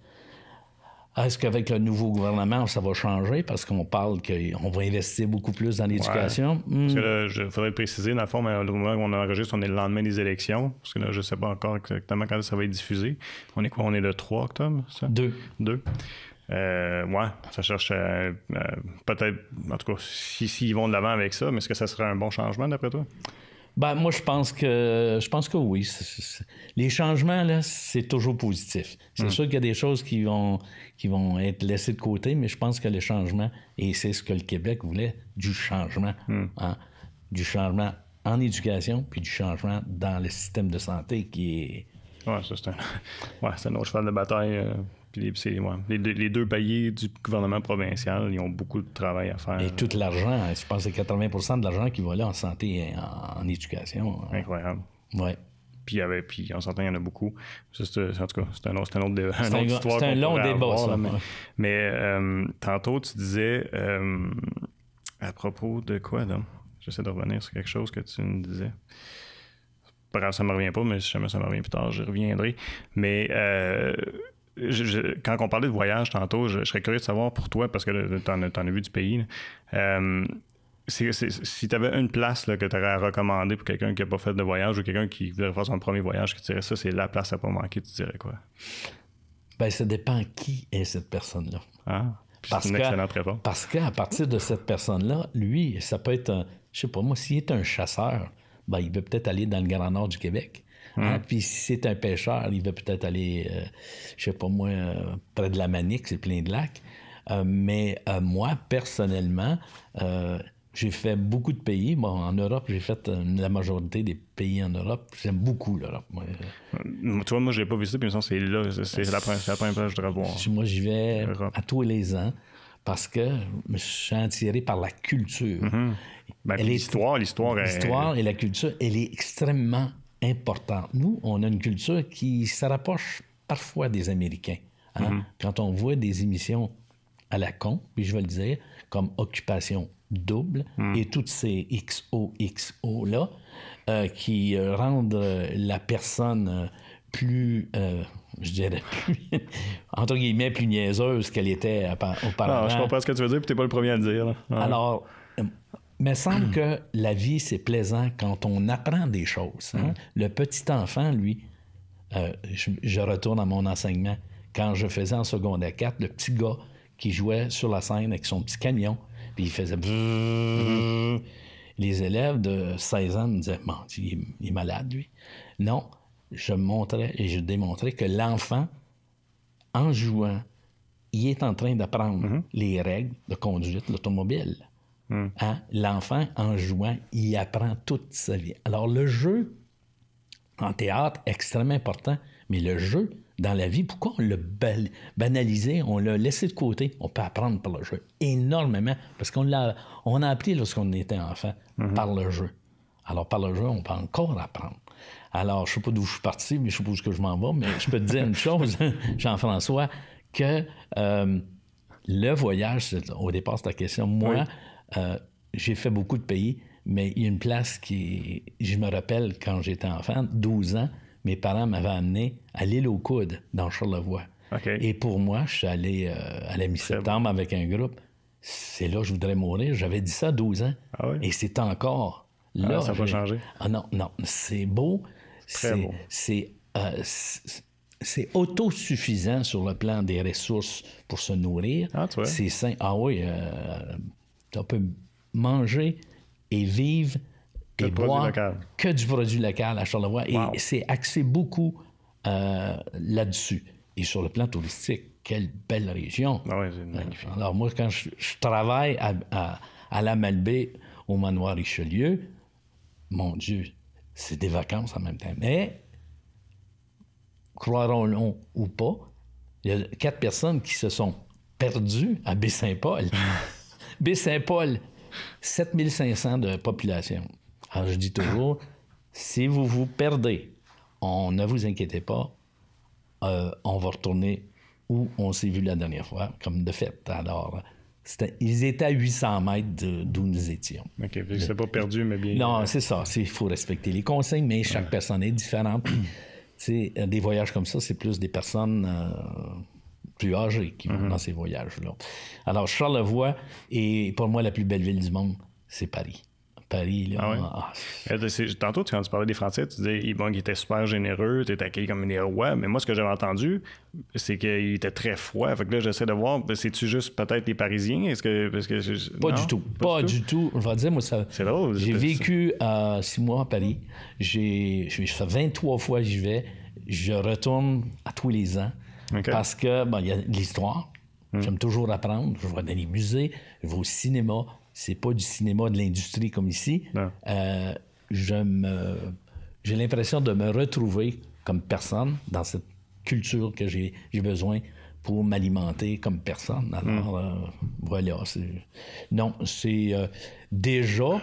Est-ce qu'avec le nouveau gouvernement, ça va changer parce qu'on parle qu'on va investir beaucoup plus dans l'éducation? Parce que hmm. je faudrait préciser, dans le fond, le moment où on enregistre, on est le lendemain des élections. Parce que là, je ne sais pas encore exactement quand ça va être diffusé. On est quoi? On est le 3 octobre, ça? 2. 2. Euh, ouais, ça cherche peut-être, en tout cas, s'ils vont de l'avant avec ça, mais est-ce que ça serait un bon changement d'après toi? Ben, moi, je pense que je pense que oui. Les changements, là, c'est toujours positif. C'est hum. sûr qu'il y a des choses qui vont, qui vont être laissées de côté, mais je pense que les changements, et c'est ce que le Québec voulait, du changement. Hum. Hein. Du changement en éducation, puis du changement dans le système de santé qui est. Oui, c'est un... *laughs* ouais, autre cheval de bataille. Euh, les, deux paliers du gouvernement provincial, ils ont beaucoup de travail à faire. Et tout l'argent, je pense que c'est 80 de l'argent qui va là en santé et en, éducation. Hein. Incroyable. Oui. Puis, il y puis on il y en a beaucoup. en tout cas, c'est un, un, autre débat. C'est un, long débat, ça. mais, euh, tantôt, tu disais euh, à propos de quoi, là? J'essaie de revenir sur quelque chose que tu me disais ça me revient pas, mais si jamais ça me revient plus tard, je reviendrai. Mais euh, quand on parlait de voyage tantôt, je, serais curieux de savoir pour toi, parce que tu en, as vu du pays. Euh, si tu avais une place que tu aurais à recommander pour quelqu'un qui n'a pas fait de voyage ou quelqu'un qui voudrait faire son premier voyage, que tu ça, c'est la place à pas manquer, tu dirais quoi? Ben, ça dépend qui est cette personne-là. Ah, c'est une excellente réponse. Parce qu'à partir de cette personne-là, lui, ça peut être, un, je sais pas moi, s'il est un chasseur, ben, il veut peut-être aller dans le Grand Nord du Québec. Hein? Ah, puis si c'est un pêcheur, il va peut-être aller, je euh, je sais pas moi, euh, près de la Manique, c'est plein de lacs. Euh, mais moi, personnellement, j'ai fait beaucoup de pays. Bon, en Europe, j'ai fait la majorité des pays en Europe. J'aime beaucoup l'Europe. Moi. Toi, moi, je l'ai pas visité, puis c'est là, c'est la, première place de je Moi, j'y vais à tous les ans parce que je me attiré par la culture. Mm-hmm. Ben, l'histoire, l'histoire, l'histoire et la culture, elle est extrêmement important Nous, on a une culture qui se rapproche parfois des Américains. Hein? Mhm. Quand on voit des émissions à la con, puis je vais le dire, comme Occupation double mhm. et toutes ces XOXO-là euh, qui euh, rendent euh, la personne plus, je dirais, *laughs* plus, entre guillemets, plus niaiseuse qu'elle était auparavant. Non, je comprends ce que tu veux dire, puis t'es pas le premier à le dire. Alors, me semble mm. que la vie, c'est plaisant quand on apprend des choses. Hein. Mm. Le petit enfant, lui, euh, je, retourne à mon enseignement. Quand je faisais en secondaire 4, le petit gars qui jouait sur la scène avec son petit camion, puis il faisait... Mm-hmm. les élèves de 16 ans me disaient, il, est malade, lui. Non, je montrais et je démontrais que l'enfant, en jouant, il est en train d'apprendre mm-hmm. les règles de conduite de l'automobile. Hmm. Hein? L'enfant, en jouant, il apprend toute sa vie. Alors, le jeu, en théâtre, extrêmement important, mais le jeu, dans la vie, pourquoi on l'a banalisé, on l'a laissé de côté? On peut apprendre par le jeu énormément, parce qu'on l'a on a appris lorsqu'on était enfant hmm. par le jeu. Alors, par le jeu, on peut encore apprendre. Alors, je ne sais pas d'où je suis parti, mais je suppose que je m'en vais, mais je peux te dire une chose, *laughs* Jean-François, que euh, le voyage, au départ, c'est ta question. Moi, euh, j'ai fait beaucoup de pays, mais il y a une place qui. Je me rappelle quand j'étais enfant, 12 ans, mes parents m'avaient amené à l'île aux coudes, dans Charlevoix. Et pour moi, je suis allé euh, à la mi-septembre avec un groupe. C'est là que je voudrais mourir. J'avais dit ça à 12 ans. Ah Et c'est encore ah, là. ça va changer. Ah non, non. C'est beau. Euh, c'est C'est autosuffisant sur le plan des ressources pour se nourrir. Ah, c'est sain. Ah oui, on peut manger et vivre et boire que du produit local à Charlevoix. Et c'est axé beaucoup euh, là-dessus. Et sur le plan touristique, quelle belle région. Ah c'est magnifique. Euh, alors, moi, quand je, travaille à, à, la Malbaie, au manoir Richelieu, mon Dieu, c'est des vacances en même temps. Mais, croirons-le ou pas, il y a quatre personnes qui se sont perdues à Baie-Saint-Paul. *laughs* B saint paul 7500 de population. Alors, je dis toujours, si vous vous perdez, on ne vous inquiétez pas, euh, on va retourner où on s'est vu la dernière fois, comme de fait. Alors, ils étaient à 800 mètres d'où nous étions. OK, c'est pas perdu, mais bien. Non, c'est ça. Il faut respecter les consignes, mais chaque personne est différente. *clears throat* Tu sais, euh, des voyages comme ça, c'est plus des personnes. Euh, plus âgés qui vont mhm. dans ces voyages-là. Alors, Charlevoix et pour moi la plus belle ville du monde, c'est Paris. Paris. Là, ah ah, eh, Tantôt, quand tu parlais des Français, tu disais bon, qu'ils étaient super généreux, tu étais accueilli comme des rois, mais moi, ce que j'avais entendu, c'est qu'il étaient très froids. Fait que là, j'essaie de voir, ben, c'est-tu juste peut-être les Parisiens? est que, parce que Pas du tout. Pas, du, tout? dire, moi, ça... C'est drôle. J'ai vécu euh, six mois à Paris. J'ai... Je fais 23 fois que j'y vais. Je retourne à tous les ans. Parce que, bon, il y a l'histoire. Hmm. J'aime toujours apprendre. Je vais dans les musées, je vais au cinéma. C'est pas du cinéma de l'industrie comme ici. Euh, je euh, j'ai l'impression de me retrouver comme personne dans cette culture que j'ai, besoin pour m'alimenter comme personne. Hmm. Alors, euh, voilà. Non, c'est déjà,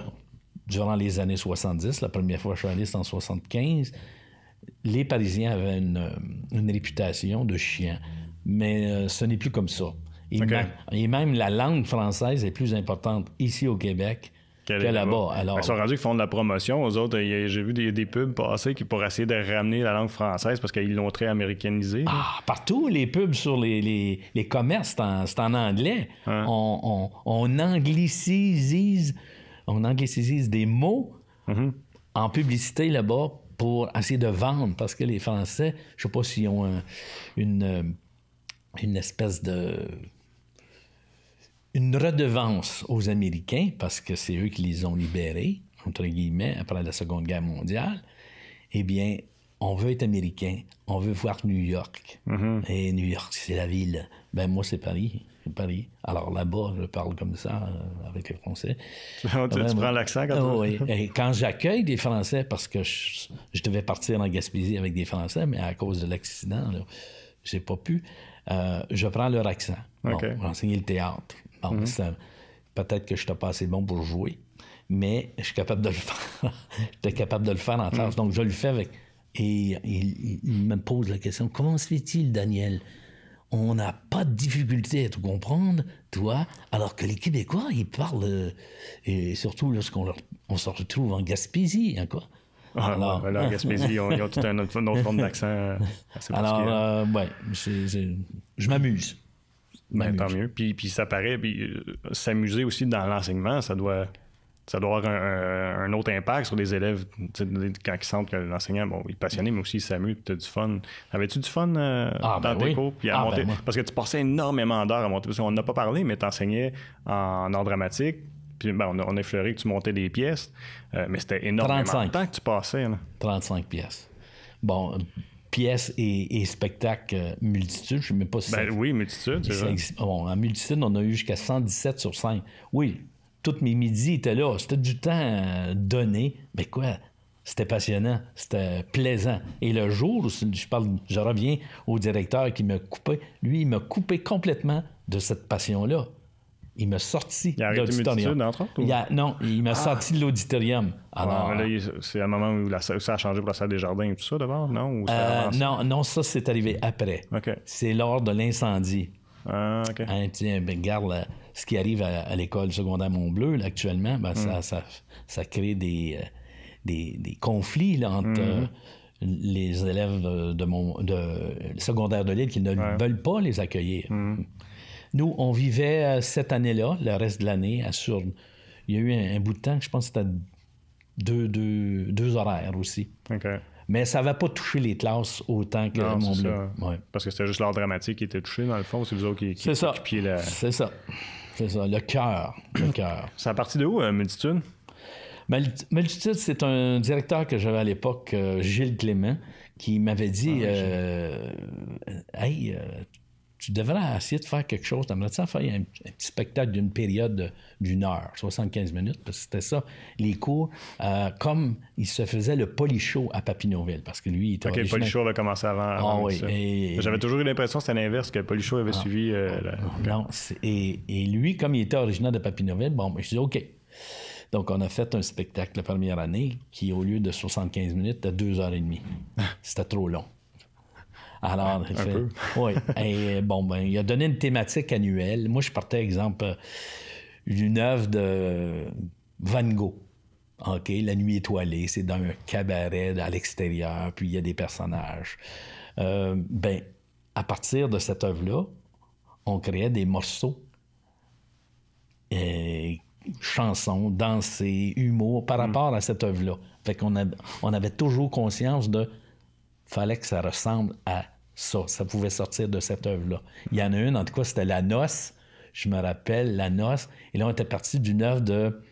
durant les années 70, la première fois que je suis allé, c'est en 75, les Parisiens avaient une, euh, réputation de chiens, mais euh, ce n'est plus comme ça. Et, même, et, même, la langue française est plus importante ici au Québec que là-bas. Alors, ils sont rendus qui font de la promotion. Aux autres, j'ai vu des, pubs passer qui pour essayer de ramener la langue française parce qu'ils l'ont très américanisée. Ah, partout, les pubs sur les, les, commerces, c'est en, anglais. Hein? On, on, anglicise, on anglicise des mots mm-hmm. en publicité là-bas pour essayer de vendre, parce que les Français, je ne sais pas s'ils ont une, euh, une espèce de une redevance aux Américains, parce que c'est eux qui les ont libérés, entre guillemets, après la Seconde Guerre mondiale, eh bien, on veut être américain, on veut voir New York. Mm-hmm. Et New York, c'est la ville. Ben moi, c'est Paris. Paris. Alors là-bas, je parle comme ça euh, avec les Français. *laughs* tu, prends l'accent quand euh, Oui. *laughs* Et quand j'accueille des Français, parce que je, devais partir en Gaspésie avec des Français, mais à cause de l'accident, j'ai pas pu, euh, je prends leur accent. Bon, enseigner le théâtre. Mhm. peut-être que je n'étais pas assez bon pour jouer, mais je suis capable de le *laughs* faire. suis capable de le faire en France. Mhm. donc je le fais avec... Et il me pose la question, comment se fait-il, Daniel, on n'a pas de difficulté à tout comprendre, toi, alors que les Québécois, ils parlent, euh, et surtout lorsqu'on on se retrouve en Gaspésie, hein, quoi. Ah, alors, là, en Gaspésie, ils ont, tout un autre, autre forme d'accent Alors, euh, ouais, je m'amuse. Ben, tant mieux. Puis, puis ça paraît, puis euh, s'amuser aussi dans l'enseignement, ça doit ça doit avoir un, autre impact sur les élèves quand ils sentent que l'enseignant bon, il est passionné, mais aussi il s'amuse tu as du fun. Avais-tu du fun dans tes cours? parce que tu passais énormément d'heures à monter. Parce qu'on n'a pas parlé, mais tu enseignais en art dramatique. Puis ben, on, a effleuré que tu montais des pièces, euh, mais c'était énormément 35. de temps que tu passais. 35 pièces. Bon, pièces et, spectacles euh, multitude. Je ne sais même pas si. Ben, oui, multitude. Bon, en multitude, on a eu jusqu'à 117 sur 5. Oui, toutes mes midis étaient là. C'était du temps euh, donné. Mais quoi? C'était passionnant, c'était plaisant. Et le jour où je parle, je reviens au directeur qui me coupait, lui, il m'a coupé complètement de cette passion-là. Il m'a sorti de l'auditorium. Il a, non, il m'a ah. sorti de l'auditorium. c'est un moment où, ça a changé pour la salle des jardins et tout ça d'abord, non? Euh, non, non, ça c'est arrivé après. C'est lors de l'incendie. Ah, ok. Hein, tiens, ben, regarde, ce qui arrive à, l'école secondaire mont actuellement, ben, mm. ça, crée des, euh, des, des conflits entre. Mm-hmm. Euh, les élèves de, mon, de secondaire de l'île qui ne veulent pas les accueillir. Mm-hmm. Nous, on vivait euh, cette année-là, le reste de l'année, à sur... Il y a eu un, bout de temps, je pense que c'était deux, deux, horaires aussi. Mais ça va pas toucher les classes autant que non, bleu. Parce que c'était juste l'art dramatique qui était touché, dans le fond, c'est vous autres qui, qui, C'est ça. C'est ça. C'est le cœur. Le cœur. C'est à partir de où, euh, Multitude? Ben, Multitude, c'est un directeur que j'avais à l'époque, euh, Gilles Clément, qui m'avait dit ah euh, Hey, tu devrais essayer de faire quelque chose. T'aimerais-tu faire un, petit spectacle d'une période d'une heure, 75 minutes, parce que c'était ça, les cours, euh, comme il se faisait le polichot à Papineauville, parce que lui, il était OK, le polichot avait commencé avant. Ah J'avais toujours eu l'impression que c'était l'inverse, que le polichot avait ah, suivi... Euh, ah, non, et, lui, comme il était originaire de Papineauville, bon, ben, je dis OK. Donc, on a fait un spectacle la première année qui, au lieu de 75 minutes, était deux heures et demie. *laughs* C'était trop long. Alors, oui. *laughs* bon, ben, il a donné une thématique annuelle. Moi, je partais, exemple, une œuvre de Van Gogh. OK, la nuit étoilée, c'est dans un cabaret à l'extérieur, puis il y a des personnages. Euh, ben, à partir de cette œuvre-là, on créait des morceaux, et euh, chansons, dansées, humour par hmm. rapport à cette œuvre-là. Fait qu'on on avait toujours conscience de fallait que ça ressemble à ça, ça pouvait sortir de cette œuvre-là. Il y en a une, en tout cas, c'était La Noce, je me rappelle, La Noce. Et là, on était parti d'une œuvre de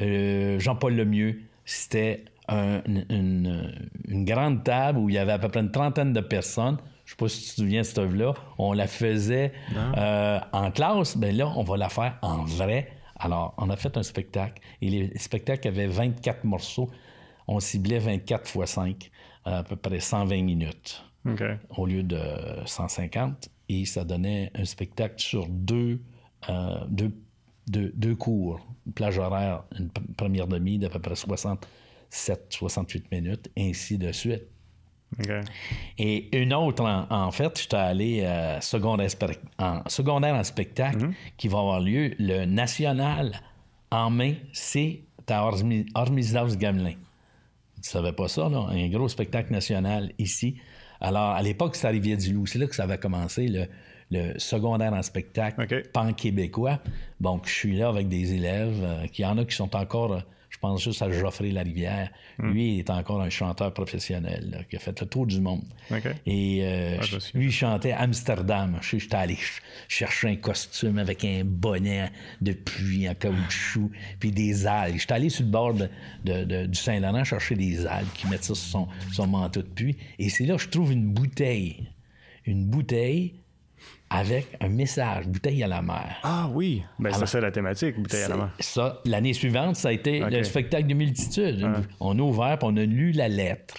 euh, Jean-Paul Lemieux. C'était une, grande table où il y avait à peu près une trentaine de personnes. Je ne sais pas si tu te souviens de cette œuvre-là. On la faisait euh, en classe, mais ben là, on va la faire en vrai. Alors, on a fait un spectacle. Et le spectacle avait 24 morceaux. On ciblait 24 fois 5, à peu près 120 minutes au lieu de 150. Et ça donnait un spectacle sur deux, euh, cours, une plage horaire, une première demi d'à peu près 67, 68 minutes, ainsi de suite. Et une autre, en, fait, fait, suis allé euh, secondaire, en, secondaire spectacle mm-hmm. qui va avoir lieu le national en main, c'est à Hormisdaus Gamelin. Tu savais pas ça, là? Un gros spectacle national ici. Alors, à l'époque, c'est à du loup C'est là que ça avait commencé, le, secondaire en spectacle pan-québécois. Donc, je suis là avec des élèves, euh, Il qui y en a qui sont encore euh, je pense juste à Geoffrey Larivière. Hmm. Lui, il est encore un chanteur professionnel qui a fait le tour du monde. Et euh, ah, lui, il chantait Amsterdam. Je suis allé chercher un costume avec un bonnet de pluie en caoutchouc, puis des algues. Je suis allé sur le bord du Saint-Laurent chercher des algues qui mettent ça sur son, son manteau de pluie. Et c'est là que je trouve une bouteille. Une bouteille avec un message, bouteille à la mer. Ah oui, ben, c'est ça la thématique, bouteille à la mer. Ça, l'année suivante, ça a été le spectacle de multitude. Ah. On a ouvert, puis on a lu la lettre.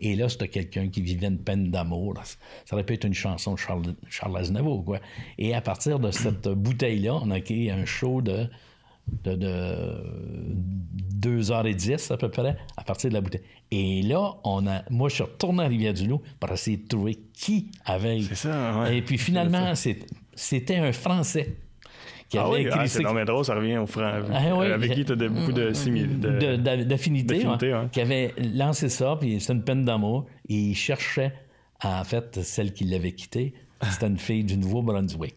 Et là, c'était quelqu'un qui vivait une peine d'amour. Ça aurait pu être une chanson de Charles, Charles Aznavour, quoi. Et à partir de cette bouteille-là, on a créé un show de de, 2h10 à peu près à partir de la bouteille. Et là, on a, moi, je suis retourné à Rivière-du-Loup pour essayer de trouver qui avait. C'est ça, Et puis finalement, c'était un Français. Qui ah avait ah, écrit c'est ça revient au français ah euh, avec qui tu as beaucoup d'affinités. Qui avait lancé ça, puis c'est une peine d'amour. Et il cherchait, en fait, celle qui l'avait quitté. C'était une fille du Nouveau-Brunswick.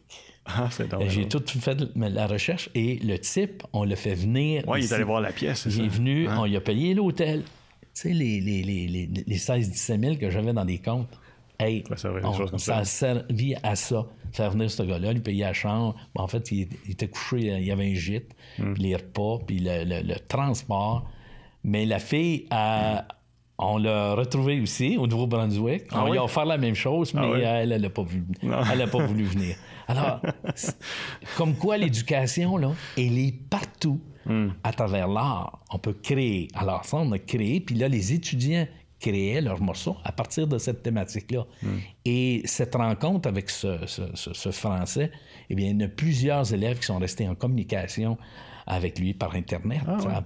Ah, J'ai tout fait la recherche et le type, on l'a fait venir. Oui, il est allé voir la pièce. Il est venu, hein? on lui a payé l'hôtel. Tu sais, les, les, les, les 16-17 000 que j'avais dans des comptes. Hey, ça, on, hein. a servi à ça, faire venir ce gars-là, lui payer la chambre. En fait, il, était couché, euh, il y avait un gîte, puis hmm. les repas, puis le, le, transport. Mais la fille, a, on l'a retrouvé aussi au Nouveau-Brunswick. Ah on lui a la même chose, ah mais elle, n'a pas, pas voulu venir. Alors, *laughs* comme quoi l'éducation, là, elle est partout hmm. à travers l'art. On peut créer. Alors, ça, on a créé. Puis là, les étudiants créaient leurs morceaux à partir de cette thématique-là. Hmm. Et cette rencontre avec ce, Français, eh bien, il y a plusieurs élèves qui sont restés en communication avec lui par Internet ah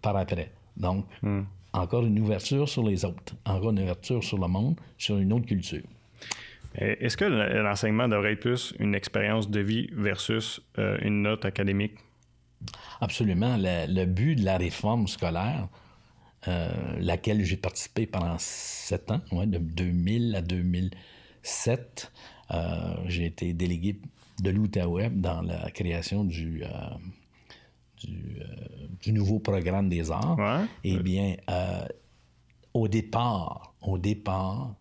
par, après. Donc, hmm encore une ouverture sur les autres, encore une ouverture sur le monde, sur une autre culture. Est-ce que l'enseignement devrait être plus une expérience de vie versus euh, une note académique? Absolument. Le, but de la réforme scolaire, euh, laquelle j'ai participé pendant sept ans, de 2000 à 2007, euh, j'ai été délégué de l'Outaouais dans la création du du nouveau programme des arts, eh bien, euh, au départ, au départ,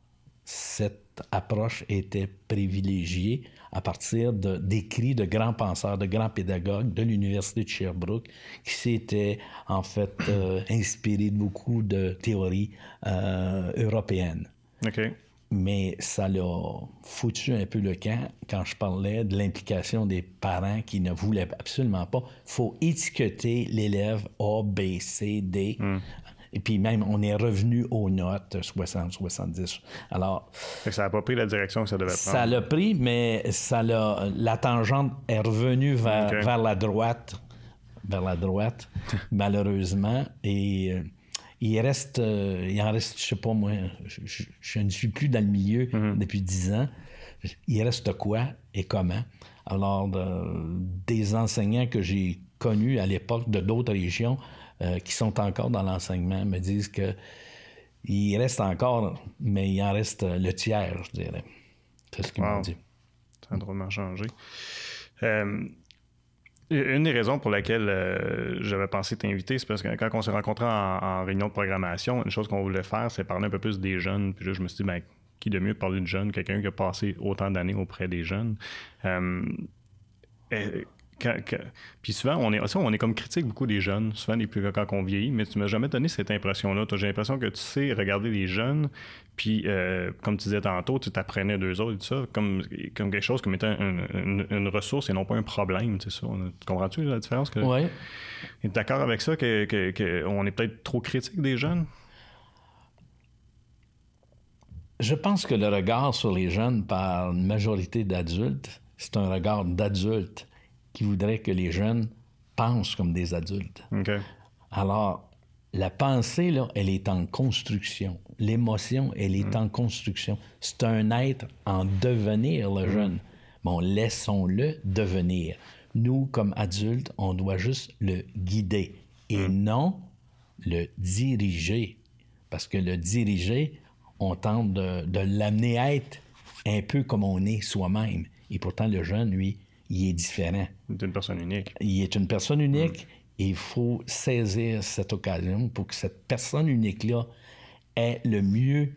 cette approche était privilégiée à partir de, d'écrits de grands penseurs, de grands pédagogues de l'Université de Sherbrooke qui s'étaient en fait euh, inspirés de beaucoup de théories euh, européennes mais ça l'a foutu un peu le camp quand je parlais de l'implication des parents qui ne voulaient absolument pas. faut étiqueter l'élève A, B, C, D. Hmm. Et puis même, on est revenu aux notes 60, 70. Alors. ça n'a pas pris la direction que ça devait prendre. Ça l'a pris, mais ça l'a, tangente est revenue vers, vers la droite. Vers la droite, *laughs* malheureusement. Et euh, il reste, euh, il en reste, je sais pas moi, je, ne suis plus dans le milieu mhm. depuis dix ans. Il reste quoi et comment? Alors, des enseignants que j'ai connus à l'époque de d'autres régions euh, qui sont encore dans l'enseignement me disent que il reste encore, mais il en reste euh, le tiers, je dirais. C'est ce qu'ils m'ont dit. Ça a drôlement changé. Une des raisons pour laquelle euh, j'avais pensé t'inviter, c'est parce que quand on s'est rencontrés en, réunion de programmation, une chose qu'on voulait faire, c'est parler un peu plus des jeunes. Puis là, je me suis dit, ben, qui de mieux de parler de jeunes, quelqu'un qui a passé autant d'années auprès des jeunes. Euh, eh, puis souvent, on est, on est comme critique beaucoup des jeunes, souvent les plus quand on vieillit, mais tu m'as jamais donné cette impression-là. J'ai l'impression que tu sais regarder les jeunes, puis, euh, comme tu disais tantôt, tu t'apprenais deux autres et ça, comme, quelque chose comme étant une, ressource et non pas un problème. Tu, ça. tu comprends-tu la différence? Oui. Tu es d'accord avec ça qu'on que, est peut-être trop critique des jeunes? Je pense que le regard sur les jeunes par une majorité d'adultes, c'est un regard d'adultes qui voudrait que les jeunes pensent comme des adultes. OK. Alors, la pensée, là, elle est en construction l'émotion, elle est mm. en construction. C'est un être en devenir, le mm. jeune. Bon, laissons-le devenir. Nous, comme adultes, on doit juste le guider et mm. non le diriger. Parce que le diriger, on tente de, l'amener à être un peu comme on est soi-même. Et pourtant, le jeune, lui, il est différent. Il est une personne unique. Il est une personne unique. il faut saisir cette occasion pour que cette personne unique-là est le mieux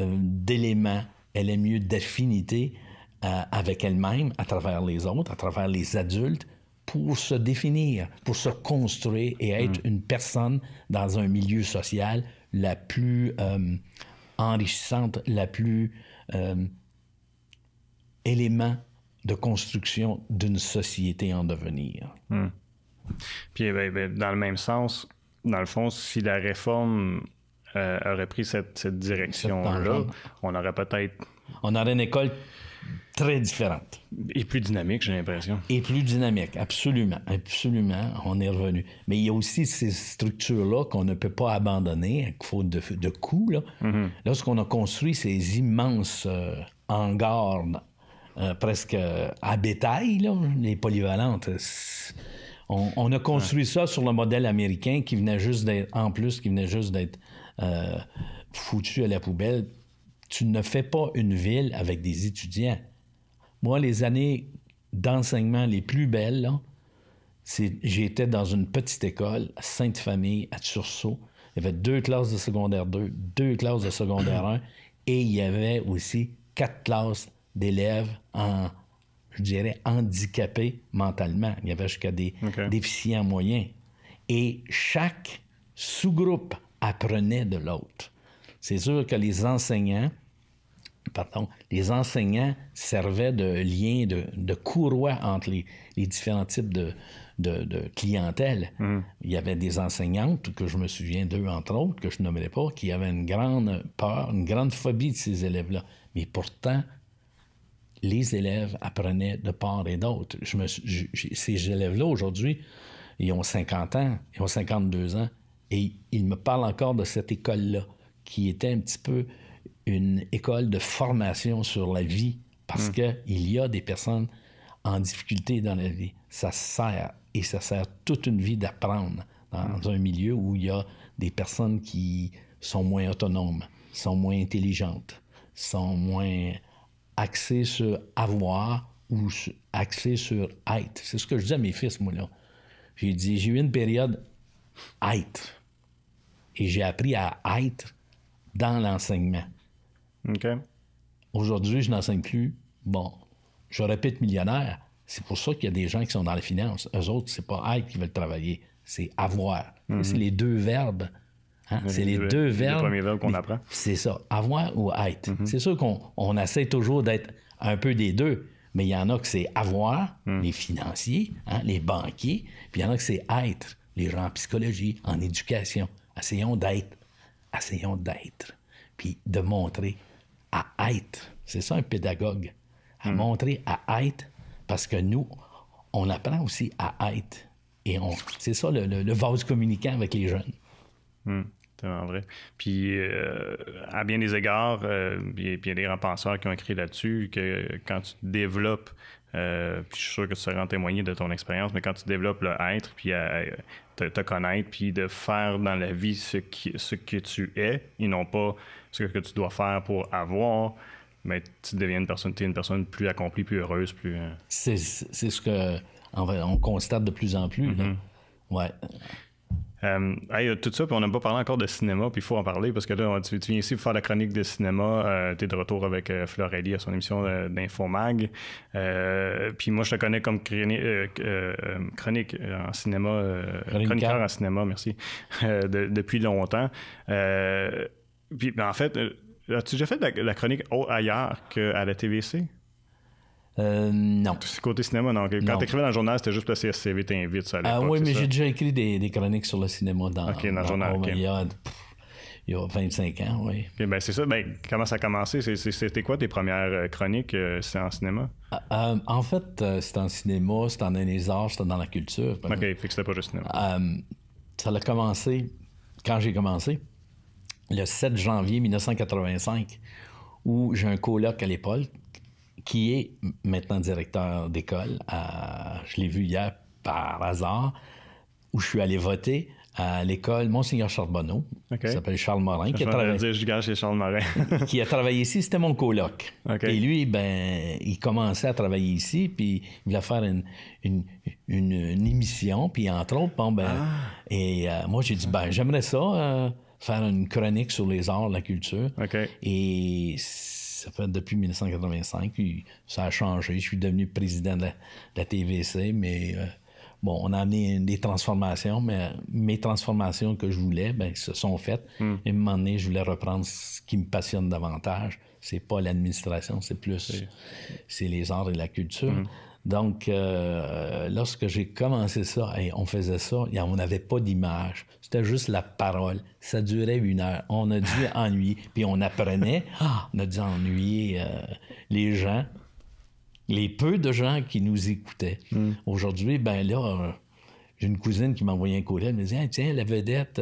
euh, d'éléments, elle est mieux d'affinité euh, avec elle-même, à travers les autres, à travers les adultes, pour se définir, pour se construire et être mm. une personne dans un milieu social la plus euh, enrichissante, la plus élément de construction d'une société en devenir. Mm. Puis eh ben, ben, dans le même sens, dans le fond, si la réforme euh, aurait pris cette, direction-là, on aurait peut-être. On aurait une école très différente. Et plus dynamique, j'ai l'impression. Et plus dynamique, absolument. Absolument, on est revenu. Mais il y a aussi ces structures-là qu'on ne peut pas abandonner, faute de, de coûts. Mhm. Lorsqu'on a construit ces immenses euh, hangars euh, presque à bétail, les polyvalentes, on, a construit ça sur le modèle américain qui venait juste d'être, en plus, qui venait juste d'être euh, foutu à la poubelle. Tu ne fais pas une ville avec des étudiants. Moi, les années d'enseignement les plus belles, j'étais dans une petite école, Sainte-Famille, à Tursault. Il y avait deux classes de secondaire 2, deux classes de secondaire 1, et il y avait aussi quatre classes d'élèves en, je dirais, handicapés mentalement. Il y avait jusqu'à des déficients moyens. Et chaque sous-groupe apprenait de l'autre. C'est sûr que les enseignants, pardon, les enseignants servaient de lien, de, de courroie entre les, différents types de, de, clientèle. Mm. Il y avait des enseignantes, que je me souviens d'eux, entre autres, que je nommerai pas, qui avaient une grande peur, une grande phobie de ces élèves-là. Mais pourtant, les élèves apprenaient de part et d'autre. Je me, ces élèves-là, aujourd'hui, ils ont 50 ans, ils ont 52 ans, et il me parle encore de cette école-là, qui était un petit peu une école de formation sur la vie, parce hmm. qu'il y a des personnes en difficulté dans la vie. Ça sert, et ça sert toute une vie d'apprendre dans hmm. un milieu où il y a des personnes qui sont moins autonomes, sont moins intelligentes, sont moins axées sur avoir ou axées sur être. C'est ce que je dis à mes fils, moi, là. J'ai dit, j'ai eu une période être et j'ai appris à être dans l'enseignement. Aujourd'hui, je n'enseigne plus. Bon, je répète millionnaire. C'est pour ça qu'il y a des gens qui sont dans les finances. Eux autres, c'est pas être qui veulent travailler, c'est avoir. Mhm. C'est les deux verbes. Hein? C'est les deux, verbes. verbes. le premier verbe qu'on apprend. C'est ça, avoir ou être. Mhm. C'est sûr qu'on essaie toujours d'être un peu des deux, mais il y en a que c'est avoir, mhm. les financiers, hein, les banquiers, puis il y en a que c'est être, les gens en psychologie, en éducation. Essayons d'être. Essayons d'être. Puis de montrer à être. C'est ça un pédagogue. À hmm. montrer à être parce que nous, on apprend aussi à être. Et c'est ça le, vase communiquant avec les jeunes. Hmm, vrai. Puis, euh, à bien des égards, euh, puis il, y a, des grands penseurs qui ont écrit là-dessus que quand tu développes euh, je suis sûr que tu seras témoigné de ton expérience, mais quand tu développes le être, puis te, connaître, puis de faire dans la vie ce, que tu es, et non pas ce que tu dois faire pour avoir, mais tu deviens une personne, es une personne plus accomplie, plus heureuse, plus. Euh. C'est ce que on constate de plus en plus. Mm-hmm. Euh, tout ça, puis on n'a pas parlé encore de cinéma, puis il faut en parler parce que là, tu, viens ici pour faire la chronique de cinéma. Euh, tu es de retour avec euh, Florelli à son émission euh, d'Infomag. puis moi, je te connais comme chronique, en cinéma, chroniqueur en cinéma, merci, *laughs* depuis longtemps. puis ben, en fait, as-tu déjà fait la, la chronique ailleurs qu'à la TVC? Euh, non. Côté cinéma, non. Quand tu écrivais dans le journal, c'était juste le CSCV t'invite, ça Ah oui, mais j'ai déjà écrit des, chroniques sur le cinéma dans, le journal. il, y a, 25 ans, oui. ben c'est ça. Ben, comment ça a commencé? C'était quoi tes premières euh, chroniques? Euh, en cinéma? Ah, euh, en fait, c'était en cinéma, c'était en les arts, c'était dans la culture. OK, fait c'était pas juste cinéma. ça a commencé quand j'ai commencé, le 7 janvier 1985, où j'ai un coloc à l'époque, qui est maintenant directeur d'école. je l'ai vu hier par hasard, où je suis allé voter à l'école Monseigneur Charbonneau, qui s'appelle Charles Morin. Qui a, travaillé... dire, je gâche Charles Morin. *laughs* qui a travaillé ici, c'était mon coloc. Et lui, ben, il commençait à travailler ici, puis il voulait faire une, une, une, émission, puis entre autres, ben, ah. et euh, moi j'ai dit, ben, j'aimerais ça, euh, faire une chronique sur les arts, la culture. Okay. Et ça fait depuis 1985. Puis ça a changé. Je suis devenu président de la, TVC, mais euh, bon, on a amené des transformations, mais mes transformations que je voulais, ben, se sont faites. Hmm. Et à un moment donné, je voulais reprendre ce qui me passionne davantage. C'est pas l'administration, c'est plus c'est les arts et la culture. Hmm. Donc, euh, lorsque j'ai commencé ça, on faisait ça, on n'avait pas d'image. C'était juste la parole. Ça durait une heure. On a dû *laughs* ennuyer. Puis on apprenait. on a dû ennuyer euh, les gens, les peu de gens qui nous écoutaient. Hmm. Aujourd'hui, ben là, euh, j'ai une cousine qui m'a envoyé un courriel. Elle me disait, Tiens, la vedette,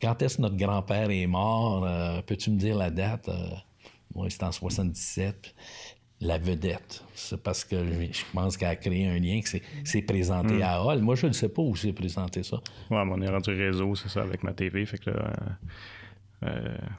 quand est-ce que notre grand-père est mort Peux-tu me dire la date Moi, c'était en 77 la vedette. C'est parce que je pense qu'elle a créé un lien, que c'est mm. présenté mm. à Hall. Moi, je ne sais pas où c'est présenté ça. Oui, on est rendu réseau, c'est ça, avec ma TV. Fait que là, euh,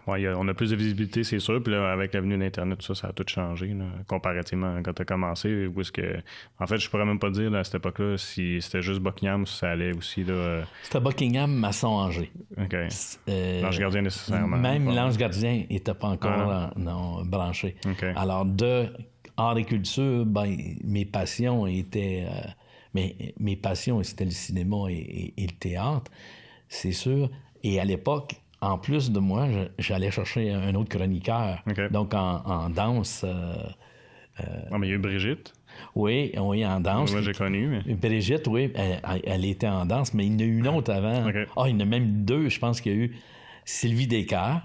euh on a plus de visibilité, c'est sûr. Puis là, avec l'avenue d'Internet, ça, ça a tout changé, comparativement quand tu as commencé. Où que... En fait, je pourrais même pas dire à cette époque-là si c'était juste Buckingham si ça allait aussi. Euh. C'était Buckingham, Masson Angers. OK. Euh, l'ange gardien, nécessairement. Même l'ange gardien n'était pas encore ah non. branché. Alors, de culture, ben, mes passions étaient. Euh, mais mes, passions, c'était le cinéma et, le théâtre, c'est sûr. Et à l'époque, en plus de moi, j'allais chercher un autre chroniqueur. Donc, en, danse. Euh, ah, mais il y a eu Brigitte. Oui, oui, en danse. Moi, j'ai connu. Mais... Brigitte, oui, elle, était en danse, mais il y en a eu une autre avant. Ah, il y en a même deux, je pense qu'il y a eu Sylvie Descartes.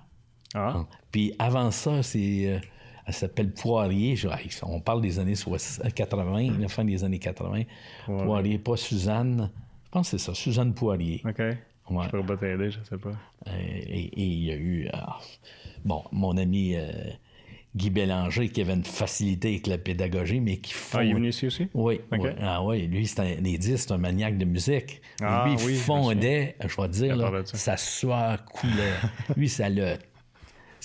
Ah. Puis avant ça, c'est. Euh, elle s'appelle Poirier. on parle des années 80, euh, hmm. la fin des années 80. Poirier, pas Suzanne. Je pense que c'est ça, Suzanne Poirier. OK. Je t'aider, je sais pas. Euh, et il y a eu. Euh, bon, mon ami. Guy Bélanger qui avait une facilité avec la pédagogie, mais qui fondait. Ah, il est aussi? Oui. Ah oui, lui, c'est un c'est un maniaque de musique. Ah, lui, il fondait, je vais dire, ça sa soie coulait. *laughs* lui, ça le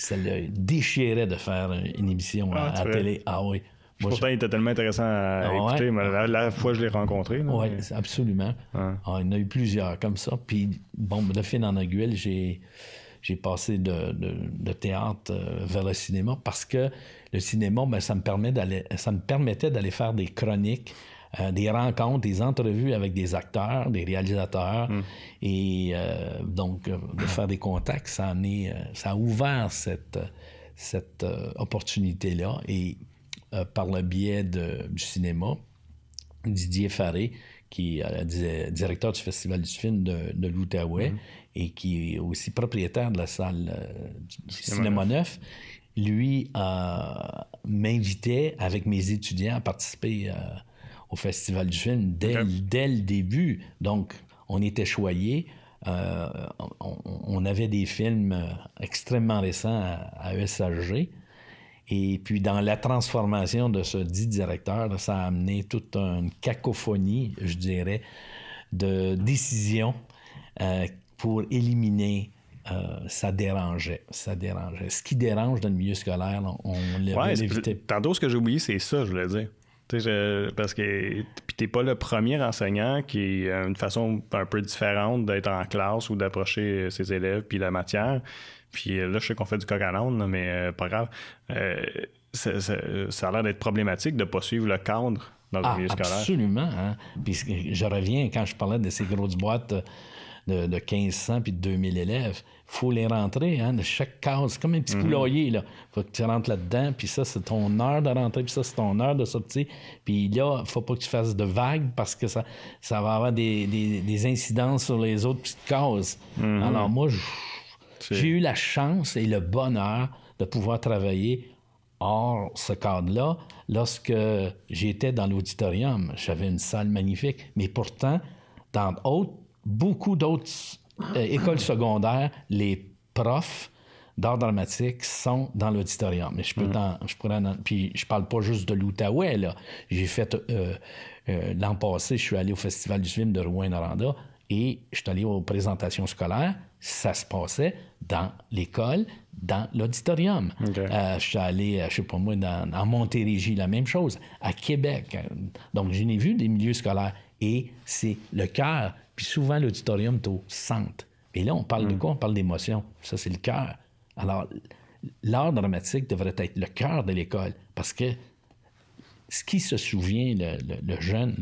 ça le déchirait de faire une émission ah, à, télé. Ah oui. Pourtant, il était tellement intéressant à ah écouter. Mais la, fois que je l'ai rencontré. Oui, absolument. Ah, il y en a eu plusieurs comme ça. Puis, bon, de fin en aiguille, j'ai, j'ai passé de, de, théâtre euh, vers le cinéma parce que le cinéma, ben, ça, me permet d'aller, ça me permettait d'aller faire des chroniques euh, des rencontres, des entrevues avec des acteurs, des réalisateurs. Mm. Et euh, donc, euh, de faire des contacts, ça, ça a ouvert cette, cette opportunité-là. Et par le biais du cinéma, Didier Faré, qui est directeur du Festival du film de, de l'Outaouais mm. et qui est aussi propriétaire de la salle du Cinéma Neuf, lui m'invitait avec mes étudiants à participer à au Festival du film dès, le début. Donc, on était choyé euh, on, avait des films extrêmement récents à, à, Et puis, dans la transformation de ce dit directeur, ça a amené toute une cacophonie, je dirais, de décisions euh, pour éliminer euh, ça dérangeait. Ça dérangeait. Ce qui dérange dans le milieu scolaire, on, les évité. tantôt, ce que j'ai oublié, c'est ça, je voulais dire parce que t'es pas le premier enseignant qui a une façon un peu différente d'être en classe ou d'approcher euh, ses élèves puis la matière. Puis euh, là, je sais qu'on fait du coq à l'onde, mais euh, pas grave. ça, a l'air d'être problématique de ne pas suivre le cadre dans le ah, milieu scolaire. Absolument. Hein? Puis je reviens quand je parlais de ces grosses boîtes de, de 1500 puis de 2000 élèves faut les rentrer, hein, de chaque case. C'est comme un petit couloir mhm. là. Faut que tu rentres là-dedans, puis ça, c'est ton heure de rentrer, puis ça, c'est ton heure de sortir. Puis là, faut pas que tu fasses de vagues parce que ça, ça va avoir des, des, incidences sur les autres petites cases. Mhm. Alors, moi, j'ai eu la chance et le bonheur de pouvoir travailler hors ce cadre-là. Lorsque j'étais dans l'auditorium, j'avais une salle magnifique, mais pourtant, dans d'autres, beaucoup d'autres euh, école secondaire, les profs d'art dramatique sont dans l'auditorium. Mais je peux mm. je pourrais puis je parle pas juste de l'Outaouais là. J'ai fait euh, euh, l'an passé, je suis allé au festival du film de Rouen-Noranda et je suis allé aux présentations scolaires. Ça se passait dans l'école, dans l'auditorium. je suis allé, je sais pas moi, dans, en Montérégie, la même chose, à Québec. Donc, je n'ai vu des milieux scolaires et c'est le cœur puis souvent, l'auditorium est au centre. Et là, on parle de hmm. quoi? On parle d'émotion. Ça, c'est le cœur. Alors, l'art dramatique devrait être le cœur de l'école parce que ce qui se souvient le, jeune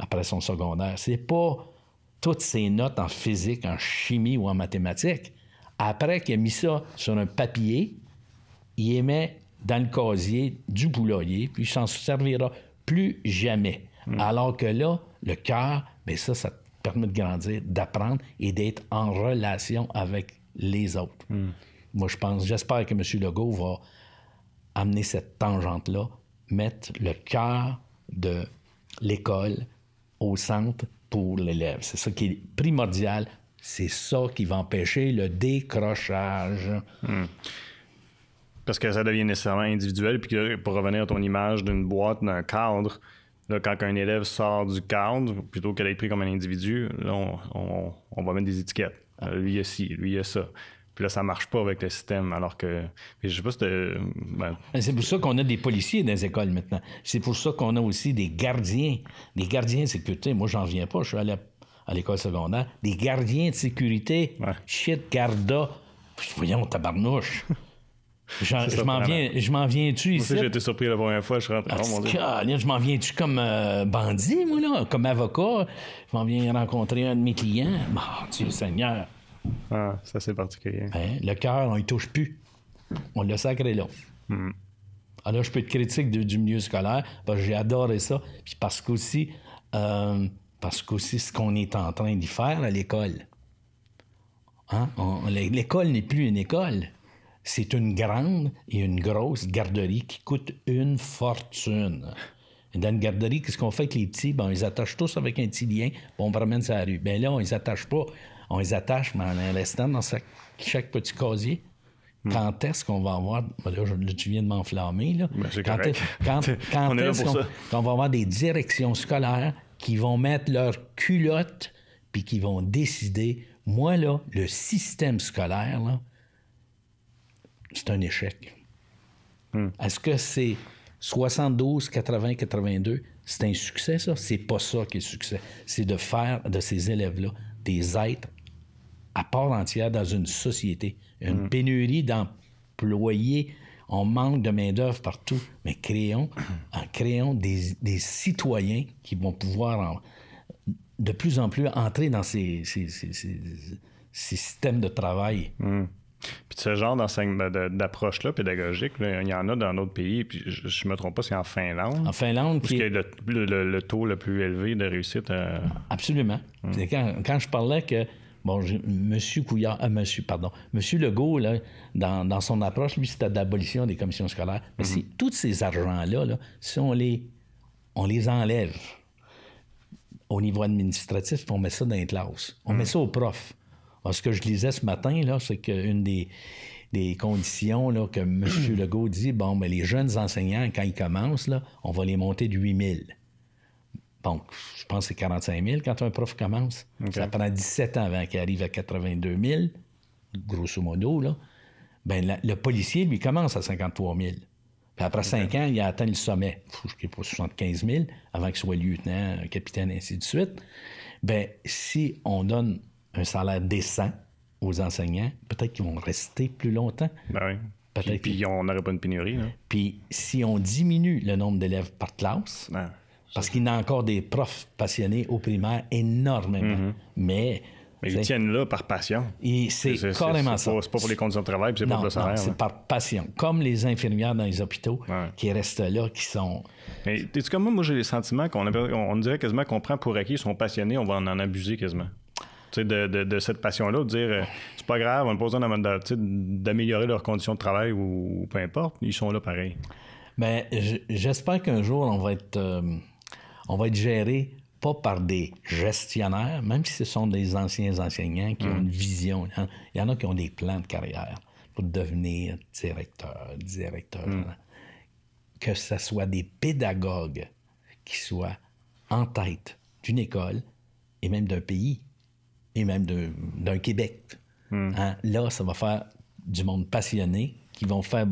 après son secondaire, c'est pas toutes ses notes en physique, en chimie ou en mathématiques. Après qu'il a mis ça sur un papier, il émet dans le casier du bouloyer, puis il s'en servira plus jamais. Hmm. Alors que là, le cœur, mais ça, ça permet de grandir, d'apprendre et d'être en relation avec les autres. Hmm. Moi, je pense, j'espère que M. Legault va amener cette tangente-là, mettre le cœur de l'école au centre pour l'élève. C'est ça qui est primordial. C'est ça qui va empêcher le décrochage. Hmm. Parce que ça devient nécessairement individuel. Puis pour revenir à ton image d'une boîte, d'un cadre, quand un élève sort du cadre, plutôt que d'être pris comme un individu, là, on, va mettre des étiquettes. Euh, lui, il y a ci, lui, il y a ça. Puis là, ça marche pas avec le système, alors que... je sais pas si ben, C'est pour ça qu'on a des policiers dans les écoles maintenant. C'est pour ça qu'on a aussi des gardiens. Des gardiens de sécurité. Moi, j'en viens pas. Je suis allé à l'école secondaire. Des gardiens de sécurité. Ouais. Shit, garda. Voyons, tabarnouche. Je m'en viens, je m'en viens-tu ici? J'ai été surpris la première fois, je rentre. Ah, oh, mon Dieu. Je m'en viens-tu comme euh, bandit, moi, là, comme avocat? Je m'en viens rencontrer un de mes clients. oh, Dieu Seigneur. Ah, ça, c'est particulier. Ben, le cœur, on ne touche plus. On le sacré là. Hmm. Alors, ah, je peux être critique du milieu scolaire, parce que j'ai adoré ça. Puis parce qu'aussi, euh, parce qu'aussi, ce qu'on est en train d'y faire à l'école. Hein, l'école n'est plus une école. C'est une grande et une grosse garderie qui coûte une fortune. dans une garderie, qu'est-ce qu'on fait avec les petits? Ben, on les attache tous avec un petit lien, puis on promène sur la rue. Ben là, on les attache pas. On les attache, mais en restant dans chaque, petit casier. Hmm. Quand est-ce qu'on va avoir. Ben là, tu viens de m'enflammer. Là. Ben, *laughs* quand, est, ce qu'on, va avoir des directions scolaires qui vont mettre leurs culottes puis qui vont décider, moi, là, le système scolaire, là, c'est un échec. Hmm. Est-ce que c'est 72, 80, 82? C'est un succès, ça? C'est pas ça qui est succès. C'est de faire de ces élèves-là des êtres à part entière dans une société. Une hmm. pénurie d'employés, on manque de main-d'œuvre partout. Mais créons, hmm. en créons des, citoyens qui vont pouvoir de plus en plus entrer dans ces, ces, systèmes de travail. Puis ce genre d'approche-là pédagogique, il y en a dans d'autres pays. Puis je ne me trompe pas, c'est en Finlande. En Finlande, qui Le, taux le plus élevé de réussite. Euh? Absolument. Hum. Quand, je parlais que bon, Monsieur Couillard, euh, Monsieur, pardon, Monsieur Legault, là, dans, son approche, lui, c'était d'abolition des commissions scolaires. Mais hum. si tous ces argents-là, si on les, on les enlève au niveau administratif, on met ça dans les classes, on hum. met ça aux profs ce que je lisais ce matin, c'est qu'une des, des conditions que M. *clears throat* Legault dit, bon, mais les jeunes enseignants, quand ils commencent, là, on va les monter de 8 000. Donc, je pense que c'est 45 000 quand un prof commence. Ça prend 17 ans avant qu'il arrive à 82 000, grosso modo. Là. Ben, le policier, lui, commence à 53 000. Puis après 5 ans, il a atteint le sommet, pour 75 000, avant qu'il soit lieutenant, capitaine, ainsi de suite. Bien, si on donne un salaire décent aux enseignants, peut-être qu'ils vont rester plus longtemps. Ben oui. Puis, on n'aurait pas une pénurie. Puis si on diminue le nombre d'élèves par classe, ben, parce qu'il y a encore des profs passionnés au primaire énormément, mm-hmm. mais mais ils tiennent là par passion. C'est carrément ça. C'est pas pour les conditions de travail, c'est pas pour le salaire. C'est par passion. Comme les infirmières dans les hôpitaux qui restent là, qui sont. Mais tu comme moi, moi j'ai les sentiments qu'on on dirait quasiment qu'on prend pour acquis, ils sont passionnés, on va en abuser quasiment de, cette passion-là, de dire euh, c'est pas grave, on n'a pas besoin d'améliorer leurs conditions de travail ou, peu importe, ils sont là pareil. mais ben, j'espère qu'un jour, on va être, euh, on va être géré pas par des gestionnaires, même si ce sont des anciens enseignants qui ont une mm. vision. Hein. Il y en a qui ont des plans de carrière pour devenir directeur, directeur. Mm. Hein. Que ce soit des pédagogues qui soient en tête d'une école et même d'un pays et même d'un Québec. Hmm. Hein? Là, ça va faire du monde passionné qui vont faire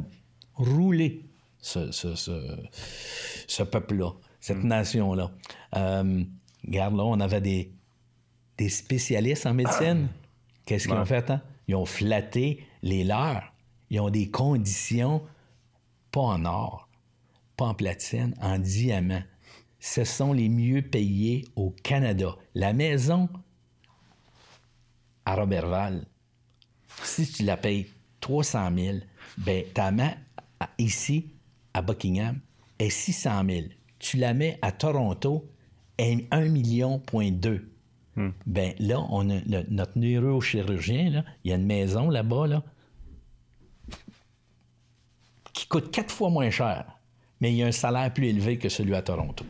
rouler ce, ce, peuple-là, cette hmm. nation-là. Euh, regarde, là, on avait des, des spécialistes en médecine. Ah. Qu'est-ce qu'ils ont fait? Hein? Ils ont flatté les leurs. Ils ont des conditions pas en or, pas en platine, en diamant. Ce sont les mieux payés au Canada. La maison à Robertval, si tu la payes 300 000, ben, ta main ici, à Buckingham, est 600 000. Tu la mets à Toronto, est 1 million point 2. Hmm. Ben là, on a, notre neurochirurgien, là, il y a une maison là-bas qui coûte quatre fois moins cher, mais il y a un salaire plus élevé que celui à Toronto.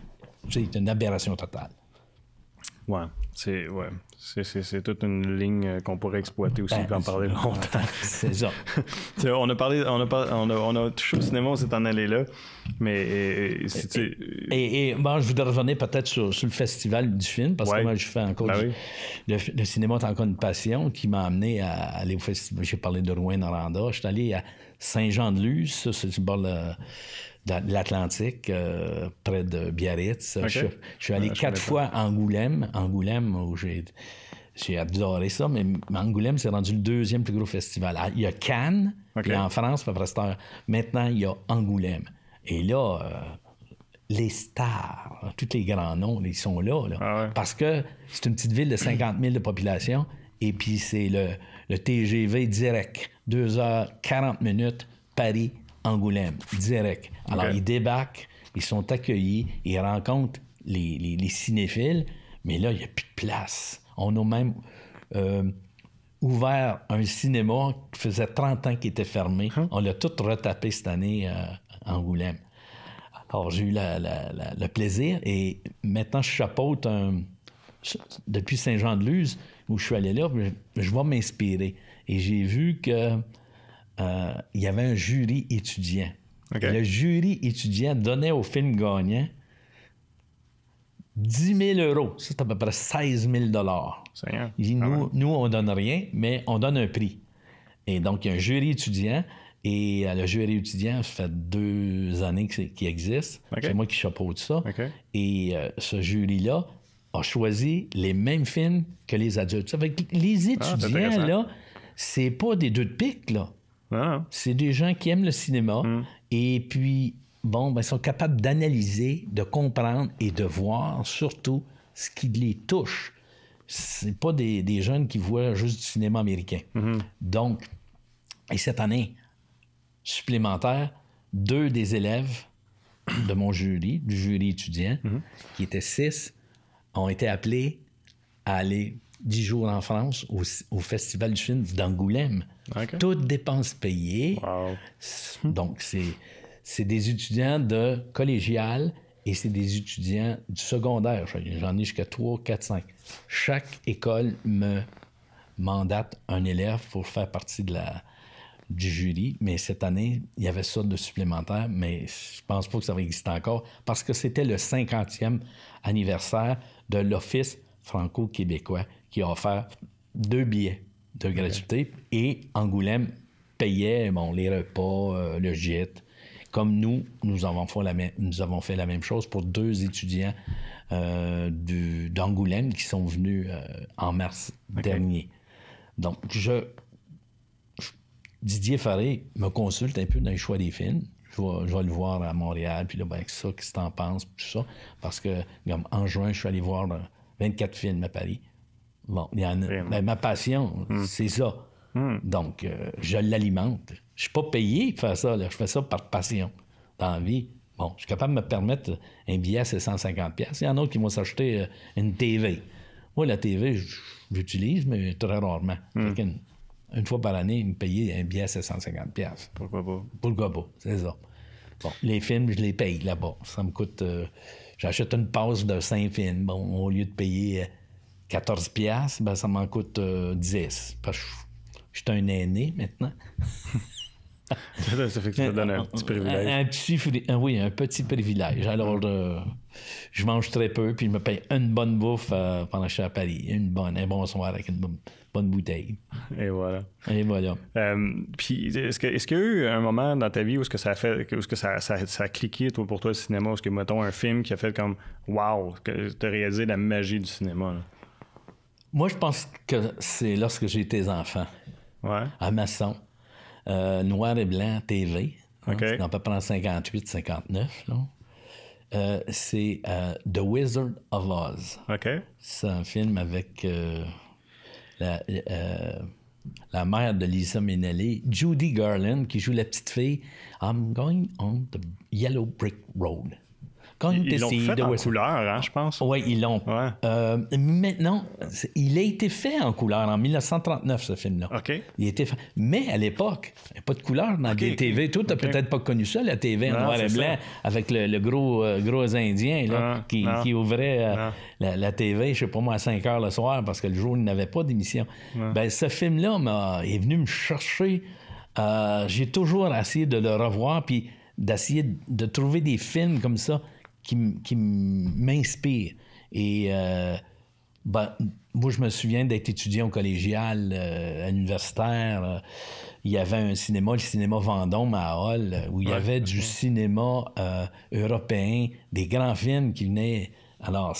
C'est une aberration totale. Ouais, c'est ouais. C'est toute une ligne euh, qu'on pourrait exploiter aussi, on ben, en parler longtemps. *laughs* C'est on a parlé, on a, on, touché au cinéma, on s'est en allé là, mais. Et, moi, euh, ben, je voudrais revenir peut-être sur, le festival du film, parce que moi, je fais encore. Ben le, cinéma est encore une passion qui m'a amené à aller au festival. J'ai parlé de Rouen-Noranda. Je suis allé à Saint-Jean-de-Luz, ça, c'est du bord dans l'Atlantique, euh, près de Biarritz. Je, suis allé quatre fois à Angoulême. Angoulême, où j'ai, adoré ça, mais Angoulême, c'est rendu le deuxième plus gros festival. Ah, il y a Cannes, puis en France, puis après maintenant, il y a Angoulême. Et là, euh, les stars, tous les grands noms, ils sont là. Ah Parce que c'est une petite ville de 50 000 de population, et puis c'est le, le TGV direct, 2h40 minutes, Paris, Angoulême, direct. Alors, ils débarquent, ils sont accueillis, ils rencontrent les, cinéphiles, mais là, il n'y a plus de place. On a même euh, ouvert un cinéma qui faisait 30 ans qu'il était fermé. Hein? On l'a tout retapé cette année euh, à Angoulême. Alors, j'ai eu le plaisir et maintenant, je chapeaute depuis Saint-Jean-de-Luz, où je suis allé là, je, je vais m'inspirer. Et j'ai vu que euh, il y avait un jury étudiant. Le jury étudiant donnait au film gagnant 10 000 euros. Ça, c'est à peu près 16 000 dollars. Ah nous, nous, on donne rien, mais on donne un prix. Et donc, il y a un jury étudiant. Et euh, le jury étudiant, ça fait deux années qu'il existe. C'est moi qui de ça. Et euh, ce jury-là a choisi les mêmes films que les adultes. les ah, étudiants, là, c'est pas des deux de pique, là. Ah. C'est des gens qui aiment le cinéma mm. et puis, bon, ben, ils sont capables d'analyser, de comprendre et de voir surtout ce qui les touche. C'est pas des, jeunes qui voient juste du cinéma américain. Mm-hmm. Donc, et cette année supplémentaire, deux des élèves de mon jury, du jury étudiant, mm-hmm. qui étaient six, ont été appelés à aller dix jours en France au Festival du film d'Angoulême. Toutes dépenses payées. Donc, c'est des étudiants de collégial et c'est des étudiants du secondaire. J'en ai jusqu'à 3, 4, 5. Chaque école me mandate un élève pour faire partie de la, du jury, mais cette année, il y avait ça de supplémentaire, mais je pense pas que ça va exister encore parce que c'était le 50e anniversaire de l'Office franco-québécois qui a offert deux billets de gratuité. Et Angoulême payait bon, les repas, euh, le gîte. Comme nous, nous avons, fait la même, nous avons fait la même chose pour deux étudiants euh, d'Angoulême qui sont venus euh, en mars dernier. Donc, je, Didier Faré me consulte un peu dans les choix des films. Je vais, le voir à Montréal, puis là, ben, ça, qu'est-ce que t'en penses, tout ça. Parce que, en juin, je suis allé voir 24 euh, films à Paris. Bon, ben, ma passion, hmm. c'est ça. Hmm. Donc, euh, je l'alimente. Je suis pas payé pour faire ça. Je fais ça par passion, dans la vie. Bon, je suis capable de me permettre un billet, à 150 pièces. Il y en a qui vont s'acheter euh, une TV. Moi, la TV, j'utilise, mais très rarement. Hmm. Une, fois par année, me payer un billet, à 150 pièces. Pourquoi pas? Pourquoi pas? C'est ça. Bon, les films, je les paye là-bas. Ça me coûte... Euh, j'achète une passe de 5 films bon, au lieu de payer 14 piastres, ben, ça m'en coûte 10. Euh, Parce que je suis un aîné maintenant. *laughs* ça fait que tu te donnes un petit privilège. Euh, oui, un petit privilège. Alors, euh, je mange très peu, puis je me paye une bonne bouffe pendant que je suis à Paris. Une bonne, un bon soir avec une bonne, bouteille. Et voilà. Et voilà. puis, est-ce qu'il y a eu un moment dans ta vie où ce que ça a fait, ce que ça, a cliqué toi, pour toi le cinéma? Est-ce que, mettons, un film qui a fait comme « Wow! » Tu as réalisé la magie du cinéma, moi, je pense que c'est lorsque j'étais enfant. Ouais. À maçon. Euh, noir et blanc TV. Hein, OK. C'est on peut 58, 59. c'est euh, The Wizard of Oz. C'est un film avec euh, la, mère de Lisa Minnelli, Judy Garland, qui joue la petite fille I'm going on the yellow brick road. Quand ils l'ont fait en couleur, hein, je pense. Oui, ils l'ont. Euh, maintenant, il a été fait en couleur en 1939, ce film-là. Il était Mais à l'époque, il n'y avait pas de couleur dans les TV. Toi, tu n'as peut-être pas connu ça, la TV en noir et blanc, avec le, gros, euh, gros Indien ah, qui, ouvrait euh, la, TV, je sais pas moi, à 5 heures le soir, parce que le jour, il n'avait pas d'émission. Ben, ce film-là est venu me chercher. J'ai toujours essayé de le revoir, puis d'essayer de trouver des films comme ça qui, m'inspire. Et euh, ben, moi, je me souviens d'être étudiant au collégial, euh, universitaire. Euh, il y avait un cinéma, le cinéma Vendôme à Hall, où il y avait du cinéma européen, des grands films qui venaient. Alors,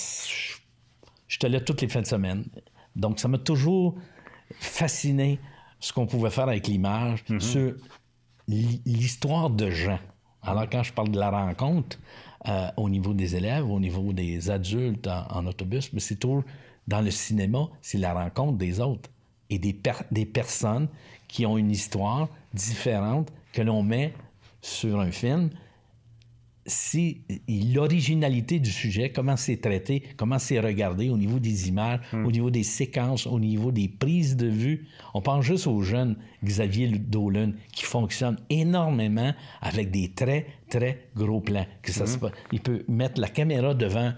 j'étais là toutes les fins de semaine. Donc, ça m'a toujours fasciné ce qu'on pouvait faire avec l'image, mm-hmm. sur l'histoire de gens. Alors, quand je parle de la rencontre, euh, au niveau des élèves, au niveau des adultes en, autobus, mais c'est tout dans le cinéma, c'est la rencontre des autres et des personnes qui ont une histoire différente que l'on met sur un film si l'originalité du sujet, comment c'est traité, comment c'est regardé au niveau des images, hmm. au niveau des séquences, au niveau des prises de vue. On pense juste au jeune Xavier Dolan qui fonctionne énormément avec des très, très gros plans. Hmm. Il peut mettre la caméra devant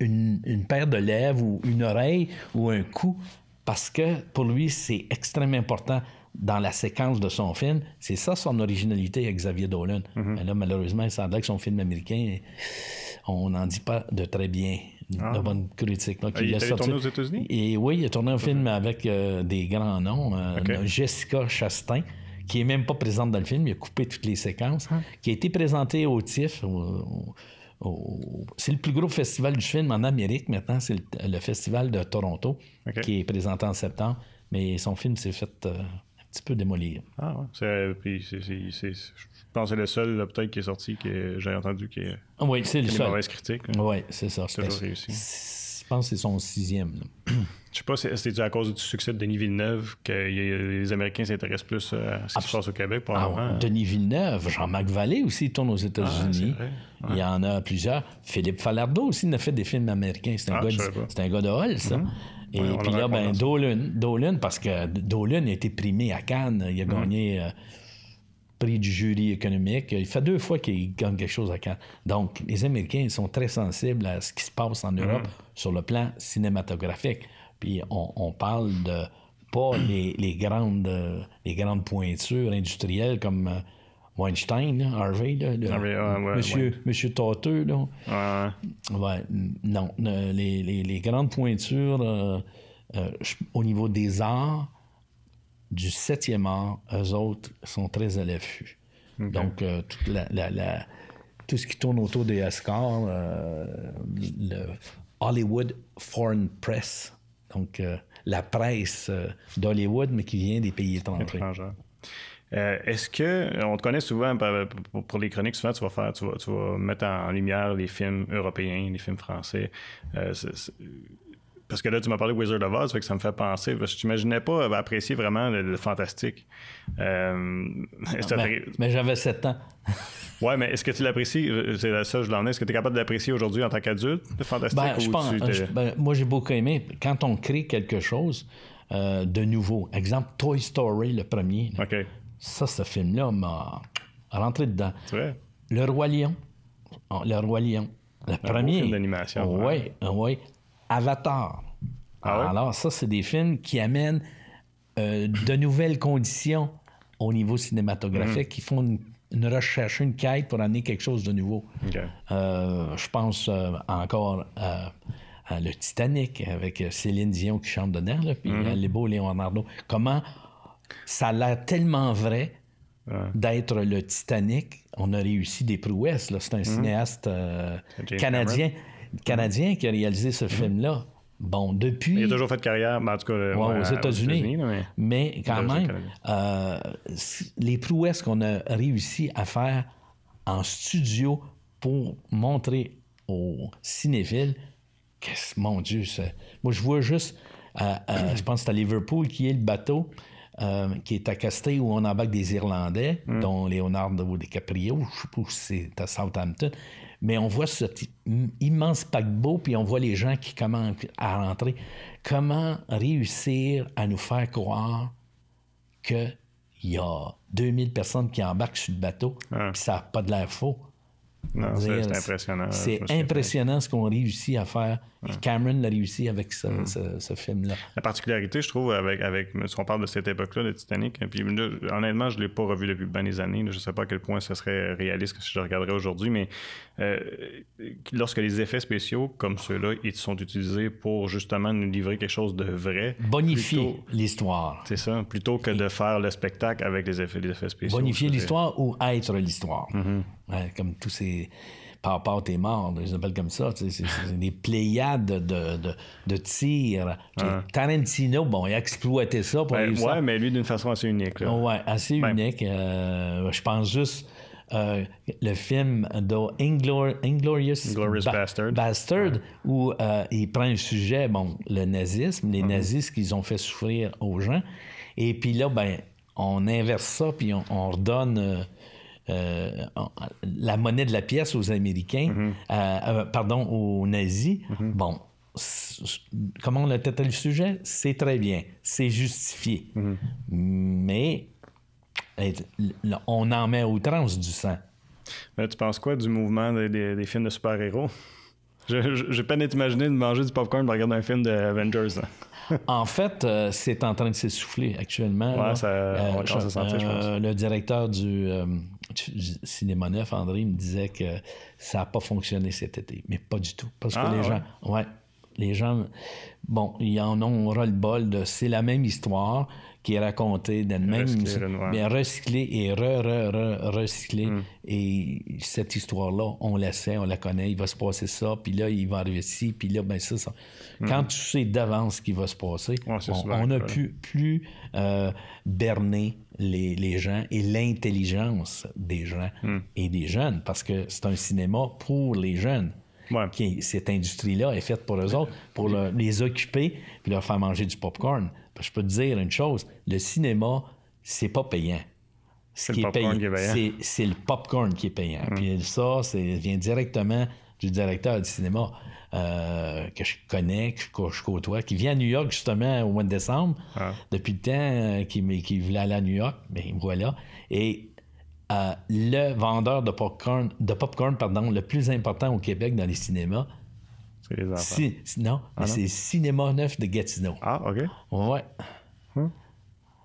une paire de lèvres ou une oreille ou un cou parce que pour lui, c'est extrêmement important dans la séquence de son film. C'est ça son originalité avec Xavier Dolan. Mhm. Mais là, malheureusement, il semblait que son film américain, on n'en dit pas de très bien, de ah. bonne critique. Ah, il, est a tourné aux États-Unis? Et oui, il a tourné un film avec euh, des grands noms. Euh, Jessica Chastain, qui n'est même pas présente dans le film, il a coupé toutes les séquences, ah. qui a été présenté au TIFF. C'est le plus gros festival du film en Amérique maintenant, c'est le... festival de Toronto, qui est présenté en septembre. Mais son film s'est fait euh, petit peu démolir. Ah ouais. Euh, puis c'est, je pense que c'est le seul peut-être qui est sorti que j'ai entendu qui est. Ah oui, c'est le seul. mauvaise critique. Hein. Oui, c'est ça. C'est toujours réussi. Je pense que c'est son sixième. Je *clears throat* Je sais pas, c'est, c'est à cause du succès de Denis Villeneuve que les Américains s'intéressent plus à ce qui se passe au Québec pour ah, hein. Denis Villeneuve, Jean-Marc Vallée aussi tourne aux États-Unis. Ah, il y en a plusieurs. Philippe Falardeau aussi il a fait des films américains. C'est un, ah, gars, de, c'est un gars de Hall, ça. Hum. Et puis là, ben, Dolan, parce que Dolan a été primé à Cannes. Il a gagné euh, prix du jury économique. Il fait deux fois qu'il gagne quelque chose à Cannes. Donc, les Américains sont très sensibles à ce qui se passe en Europe mm-hmm. sur le plan cinématographique. Puis on, on parle de pas les, les, grandes, euh, les grandes pointures industrielles comme euh, Weinstein, Harvey, monsieur, monsieur non, euh, les, grandes pointures euh, euh, au niveau des arts, du septième art, eux autres sont très à l'affût. Donc, tout ce qui tourne autour des Oscars, le Hollywood Foreign Press, donc la presse d'Hollywood, mais qui vient des pays étrangers. Euh, est-ce que, euh, on te connaît souvent, ben, ben, pour, les chroniques, souvent tu vas faire, tu vas, mettre en lumière les films européens, les films français. Euh, parce que là, tu m'as parlé de Wizard of Oz, fait que ça me fait penser. Parce que je t'imaginais pas apprécier vraiment le, fantastique. mais, *laughs* ben, j'avais 7 ans. *laughs* ouais, mais est-ce que tu l'apprécies C'est ça, je l'en ai. Est-ce que tu es capable d'apprécier aujourd'hui en tant qu'adulte, le fantastique ou Moi, j'ai beaucoup aimé. Quand on crée quelque chose de nouveau, exemple Toy Story, le premier. OK. Ça, ce film-là m'a rentré dedans. Le Roi Lion. Ah, le Roi Lion. Le un premier. film d'animation. Oui, oh, oui. Oh, Avatar. Ah Alors, ça, c'est des films qui amènent euh, de nouvelles conditions au niveau cinématographique, mm. qui font une, recherche, une quête pour amener quelque chose de nouveau. Euh, je pense euh, encore à le Titanic avec Céline Dion qui chante de puis mm-hmm. les beaux Leonardo. Comment ça a l'air tellement vrai d'être le Titanic. On a réussi des prouesses. C'est un mhm. cinéaste euh, canadien, qui a réalisé ce mhm. film-là. Bon, depuis. Il a toujours fait de carrière, mais ben, en tout cas, aux États-Unis. mais... quand même, euh, les prouesses qu'on a réussi à faire en studio pour montrer aux cinéphiles mon Dieu, ça... moi, je vois juste. Euh, je pense que c'est à Liverpool qui est le bateau. Euh, qui est à Casté où on embarque des Irlandais, mm. dont Leonardo DiCaprio, je sais pas si c'est à Southampton, mais on voit cet immense paquebot, puis on voit les gens qui commencent à rentrer. Comment réussir à nous faire croire qu'il y a 2000 personnes qui embarquent sur le bateau, et ah. puis ça n'a pas de l'info c'est impressionnant. ce qu'on réussit à faire. Cameron l'a réussi avec mm. ce, film-là. La particularité, je trouve, avec, avec si on parle de cette époque-là, de Titanic, puis honnêtement, je ne l'ai pas revu depuis bien des années. je ne sais pas à quel point ce serait réaliste si je le regarderais aujourd'hui, mais euh, lorsque les effets spéciaux comme ceux-là ils sont utilisés pour justement nous livrer quelque chose de vrai. Bonifier l'histoire. C'est ça, plutôt que de faire le spectacle avec les effets, spéciaux. Bonifier l'histoire ou être l'histoire. Mm-hmm comme tous ces papas t'es mort, ils appellent comme ça. C'est des pléiades de, de, de tirs. Tarantino, bon, il a exploité ça pour ben, Ouais, mais lui d'une façon assez unique. Oui, assez unique. Euh, je pense juste. Euh, le film de Inglorious Bastard, où euh, il prend un sujet, bon, le nazisme, les mm-hmm. nazis qu'ils ont fait souffrir aux gens. Et puis là, ben, on inverse ça, puis on redonne euh, la monnaie de la pièce aux Américains, mhm. euh, euh, pardon, aux nazis. Mhm. Bon, comment on a traité le sujet? C'est très bien, c'est justifié. Mhm. Mais on en met au outrance du sang. Mais tu penses quoi du mouvement des, films de super-héros? J'ai peine à t'imaginer de manger du popcorn pour regarder un film d'Avengers. Hein. *laughs* en fait, c'est en train de s'essouffler actuellement. Ouais, ça, Le directeur du Cinéma neuf, André, me disait que ça a pas fonctionné cet été. Mais pas du tout. Parce que ah, les gens. Ouais. Les gens, bon, y en ont ras-le-bol de c'est la même histoire qui est racontée dans même. mais recyclée et re, re, re, hmm. Et cette histoire-là, on la sait, on la connaît, il va se passer ça, puis là, il va arriver ci, puis là, ben ça, ça. Hmm. Quand tu sais d'avance ce qui va se passer, on a plus, plus euh, les, gens et l'intelligence des gens hmm. et des jeunes, parce que c'est un cinéma pour les jeunes. cette industrie-là est faite pour eux autres, pour les occuper puis leur faire manger du popcorn. je peux te dire une chose, le cinéma, c'est pas payant. Ce c'est le popcorn qui est payant. C'est, le popcorn qui est payant. Hmm. Puis ça, ça vient directement du directeur du cinéma. Euh, que je connais, que je côtoie, qui vient à New York justement au mois de décembre, ah. depuis le temps euh, qu'il voulait aller à New York, mais ben, voilà. Et euh, le vendeur de popcorn, de popcorn pardon, le plus important au Québec dans les cinémas, c'est les ah, non, c'est Cinéma Neuf de Gatineau. Ah, OK. Ouais. Hum.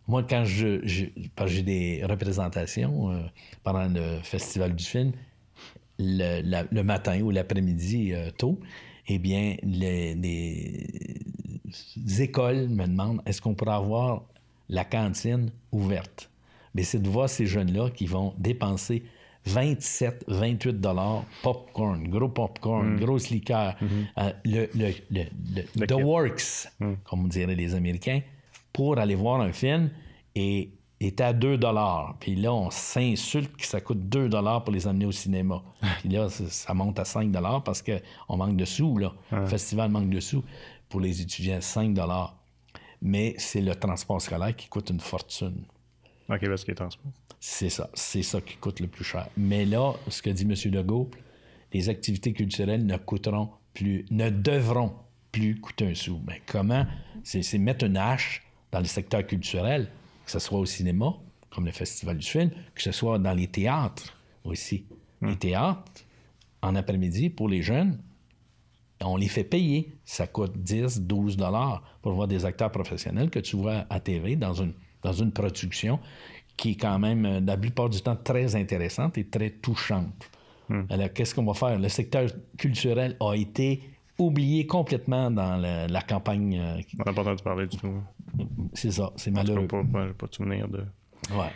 Moi, quand je, j'ai des représentations pendant le festival du film, le, matin ou l'après-midi tôt, eh bien, les, écoles me demandent est-ce qu'on pourrait avoir la cantine ouverte Mais c'est de voir ces jeunes-là qui vont dépenser 27, 28 dollars, popcorn, gros popcorn, gros mm. grosse liqueur, mm-hmm. euh, le, The Works, mm. comme diraient les Américains, pour aller voir un film. Et était à 2 dollars. Puis là, on s'insulte que ça coûte 2 dollars pour les amener au cinéma. *laughs* Puis là, ça monte à 5 dollars parce qu'on manque de sous. Là. Le festival manque de sous pour les étudiants, 5 dollars. Mais c'est le transport scolaire qui coûte une fortune. OK, parce qu'il est transport. C'est ça. C'est ça qui coûte le plus cher. Mais là, ce que dit M. Legault, les activités culturelles ne coûteront plus, ne devront plus coûter un sou. Mais ben, comment? C'est mettre une hache dans le secteur culturel que ce soit au cinéma, comme le Festival du film, que ce soit dans les théâtres aussi. Hmm. Les théâtres, en après-midi, pour les jeunes, on les fait payer. Ça coûte 10, 12 dollars pour voir des acteurs professionnels que tu vois à TV dans une, dans une production qui est quand même, euh, la plupart du temps, très intéressante et très touchante. Hmm. Alors, qu'est-ce qu'on va faire? Le secteur culturel a été oublié complètement dans la, campagne. Euh, on n'a parler du tout. C'est ça, c'est malheureux. Pas, pas, pas de souvenir de. Ouais.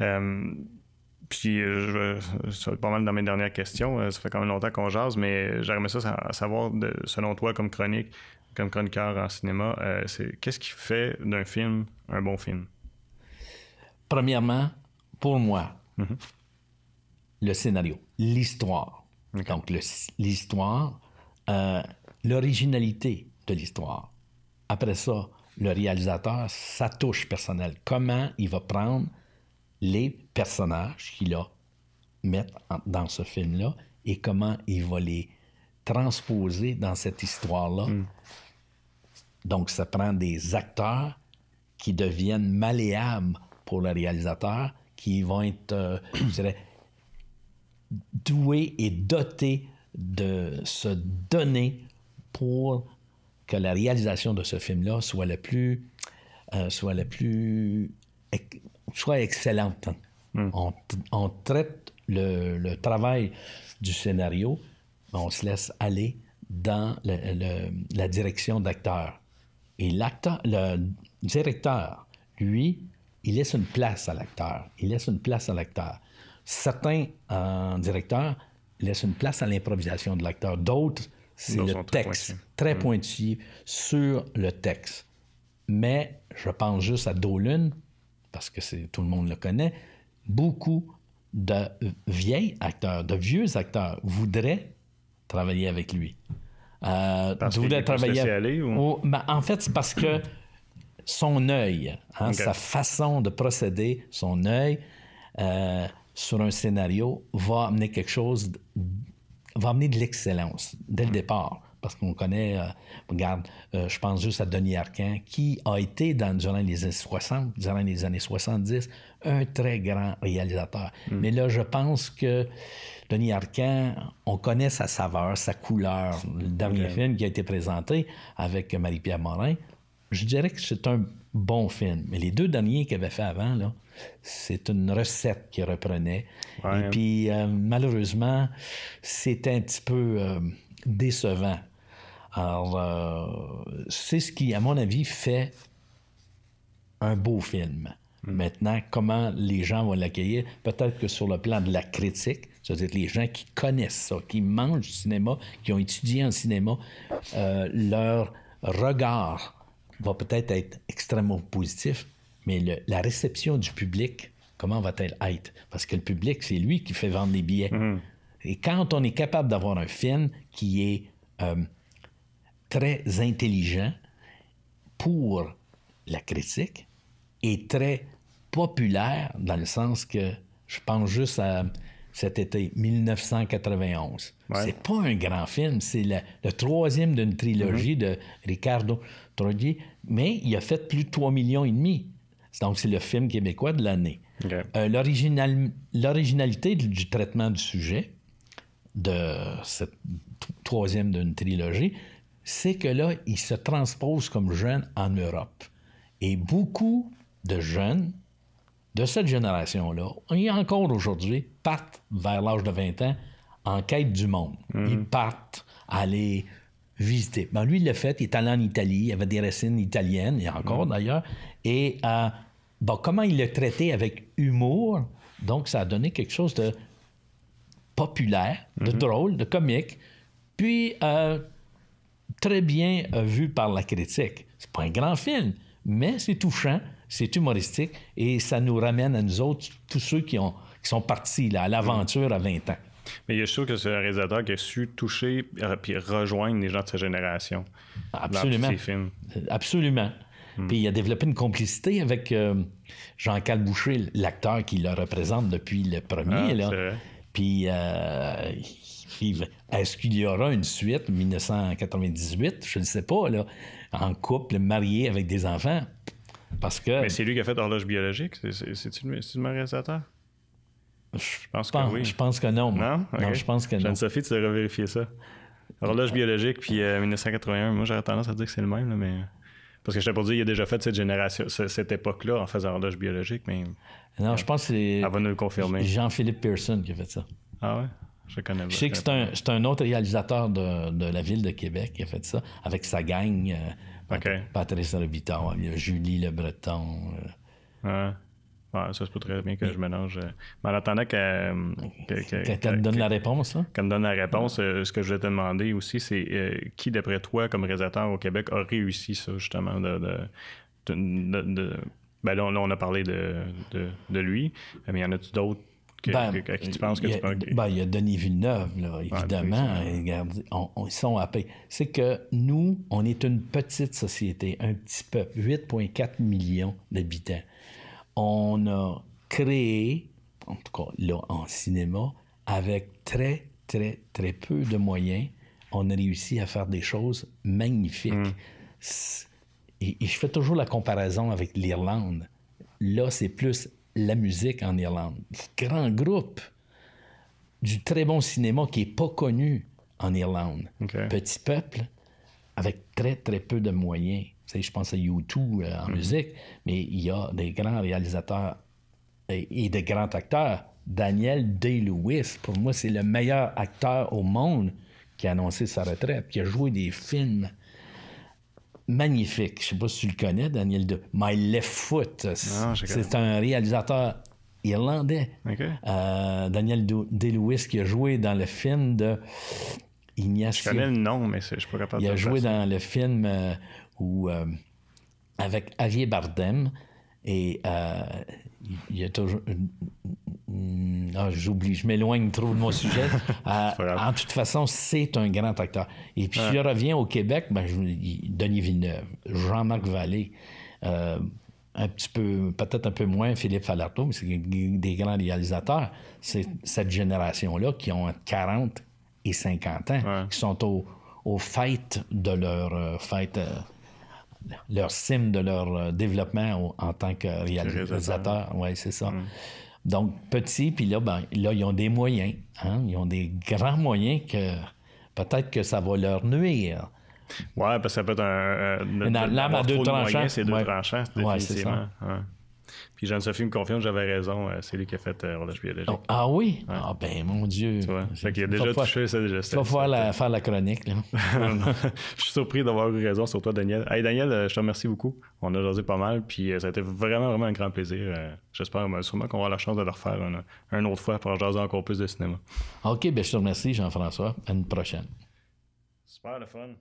Euh, puis, euh, je, ça pas mal dans mes dernières questions. Euh, ça fait quand même longtemps qu'on jase, mais j'aimerais ça savoir, selon toi, comme chronique, comme chroniqueur en cinéma, c'est qu'est-ce qui fait d'un film un bon film? Premièrement, pour moi, mhm. le scénario, l'histoire. Donc, l'histoire, l'originalité de l'histoire. Après ça, le réalisateur, sa touche personnelle. Comment il va prendre les personnages qu'il a mettre dans ce film-là et comment il va les transposer dans cette histoire-là. Hmm. Donc, ça prend des acteurs qui deviennent malléables pour le réalisateur, qui vont être, euh, *clears throat* je doués et dotés de se donner pour que la réalisation de ce film-là soit la plus. Euh, soit la plus. soit excellente. Hmm. On, traite le, le, travail du scénario, on se laisse aller dans le, la direction d'acteur. Et l'acteur, le directeur, lui, il laisse une place à l'acteur. Il laisse une place à l'acteur. Certains en euh, directeurs laissent une place à l'improvisation de l'acteur. D'autres c'est le texte très hmm. pointu sur le texte. Mais je pense juste à Dolan, parce que tout le monde le connaît, beaucoup de acteurs, de vieux acteurs voudraient travailler avec lui. Euh, parce travailler avec... lui oh, en fait, c'est parce que son œil, hein, sa façon de procéder, son œil euh, sur un scénario va amener quelque chose va amener de l'excellence dès le mm. départ. Parce qu'on connaît, euh, regarde, euh, je pense juste à Denis Arcan, qui a été, dans, durant les années 60, durant les années 70, un très grand réalisateur. Mm. Mais là, je pense que Denis Arcan, on connaît sa saveur, sa couleur. Le dernier film qui a été présenté avec Marie-Pierre Morin, je dirais que c'est un bon film. Mais les deux derniers qu'il avait fait avant, là, c'est une recette qu'il reprenait. Et puis, euh, malheureusement, c'est un petit peu euh, décevant. Alors, euh, c'est ce qui, à mon avis, fait un beau film. Hmm. Maintenant, comment les gens vont l'accueillir, peut-être que sur le plan de la critique, c'est-à-dire les gens qui connaissent ça, qui mangent du cinéma, qui ont étudié en cinéma, leur regard va peut-être être extrêmement positif, mais la réception du public, comment va-t-elle être? Parce que le public, c'est lui qui fait vendre les billets. Mhm. Et quand on est capable d'avoir un film qui est euh, très intelligent pour la critique et très populaire dans le sens que je pense juste à cet été, 1991. C'est pas un grand film, c'est le, troisième d'une trilogie mhm. de Ricardo Troggi, mais il a fait plus de 3,5 millions et demi. Donc, c'est le film québécois de l'année. Euh, l'originalité du, traitement du sujet, de cette troisième d'une trilogie, c'est que là, il se transpose comme jeune en Europe. Et beaucoup de jeunes de cette génération-là, et encore aujourd'hui, partent vers l'âge de 20 ans en quête du monde. Hmm. Ils partent aller visiter. Ben, lui, il l'a fait, il est allé en Italie, il avait des racines italiennes, et encore a hmm. encore d'ailleurs, et comment il le traité avec humour, donc ça a donné quelque chose de populaire, de mhm. drôle, de comique, puis euh, très bien euh, vu par la critique. C'est pas un grand film, mais c'est touchant, c'est humoristique, et ça nous ramène à nous autres, tous ceux qui, ont, qui sont partis là, à l'aventure à 20 ans. Mais il est sûr que c'est un réalisateur qui a su toucher et euh, rejoindre les gens de sa génération Absolument. dans ses films. Absolument. Hmm. Puis il a développé une complicité avec euh, Jean-Cal Boucher, l'acteur qui le représente depuis le premier. Ah, puis euh, est-ce qu'il y aura une suite 1998? Je ne sais pas, là. En couple, marié avec des enfants. Parce que. Mais c'est lui qui a fait Horloge biologique. C'est-tu le réalisateur? Je pense, que oui. Je pense que non. je pense que non. Jeanne-Sophie, tu devrais vérifier ça. Horloge biologique, puis 1981. Euh, moi, j'aurais tendance à dire que c'est le même, mais. Parce que je t'ai pas dit, il a déjà fait cette génération, cette époque-là en faisant l'horloge biologique, mais. Non, je pense que c'est. le confirmer. Jean-Philippe Pearson qui a fait ça. Ah ouais? Je connais Je sais que c'est un, autre réalisateur de, de, la ville de Québec qui a fait ça, avec sa gang. Euh, Patrice a Julie Le Breton. Euh, ça se peut très bien que je mélange. Euh, mais en attendant euh, qu'elle donne la réponse. qu'elle me donne la réponse, euh, ce que je voulais te demander aussi, c'est qui, d'après toi, comme réalisateur au Québec, a réussi ça, justement, de, ben là, on a parlé de, de lui, mais il y en a d'autres ben, à qui tu penses que tu Ben, il y a Denis Villeneuve, évidemment. ils sont à paix. C'est que nous, on est une petite société, un petit peuple, 8,4 millions d'habitants on a créé, en tout cas là en cinéma, avec très, très, très peu de moyens, on a réussi à faire des choses magnifiques. Mm. Et, je fais toujours la comparaison avec l'Irlande. Là, c'est plus la musique en Irlande. grand groupe, du très bon cinéma qui n'est pas connu en Irlande. Petit peuple, avec très, très peu de moyens je pense à YouTube euh, en mm-hmm. musique, mais il y a des grands réalisateurs euh, et, des grands acteurs. Daniel Day-Lewis, pour moi, c'est le meilleur acteur au monde qui a annoncé sa retraite, qui a joué des films magnifiques. Je ne sais pas si tu le connais, Daniel De My Left Foot. C'est un réalisateur irlandais. Euh, Daniel Day-Lewis qui a joué dans le film de Je connais le nom, mais je ne suis pas capable Il a joué dans le film euh, avec Javier Bardem, et euh, il y a toujours. Ah, j'oublie, je m'éloigne trop de mon sujet. *laughs* Euh, en toute façon, c'est un grand acteur. Et puis, je reviens au Québec, ben, Denis Villeneuve, Jean-Marc Vallée, un petit peu, peut-être un peu moins Philippe Falardeau, mais c'est des grands réalisateurs. C'est cette génération-là qui ont 40 et 50 ans, qui sont au, aux fêtes de leur fête leur cime de leur euh, développement en tant que réalisateur. Oui, c'est ça. Mm. Donc, petit, puis là, ben, là, ils ont des moyens. Hein? Ils ont des grands moyens que peut-être que ça va leur nuire. Oui, parce que ça peut être un, un, un, une lame à deux tranchants. C'est deux ouais. c'est jean sophie me confirme, j'avais raison, euh, c'est lui qui a fait euh, ah oui? Ah ben mon Dieu. Tu vois, a déjà touché cette la, faire la chronique. *laughs* je suis surpris d'avoir eu raison sur toi, Daniel. Hey Daniel, euh, je te remercie beaucoup. On a jasé pas mal, puis ça a été vraiment, vraiment un grand plaisir. J'espère sûrement qu'on aura la chance de le refaire un autre fois pour jaser encore plus de cinéma. OK, ben je te remercie, Jean-François. À une prochaine. Super, le fun.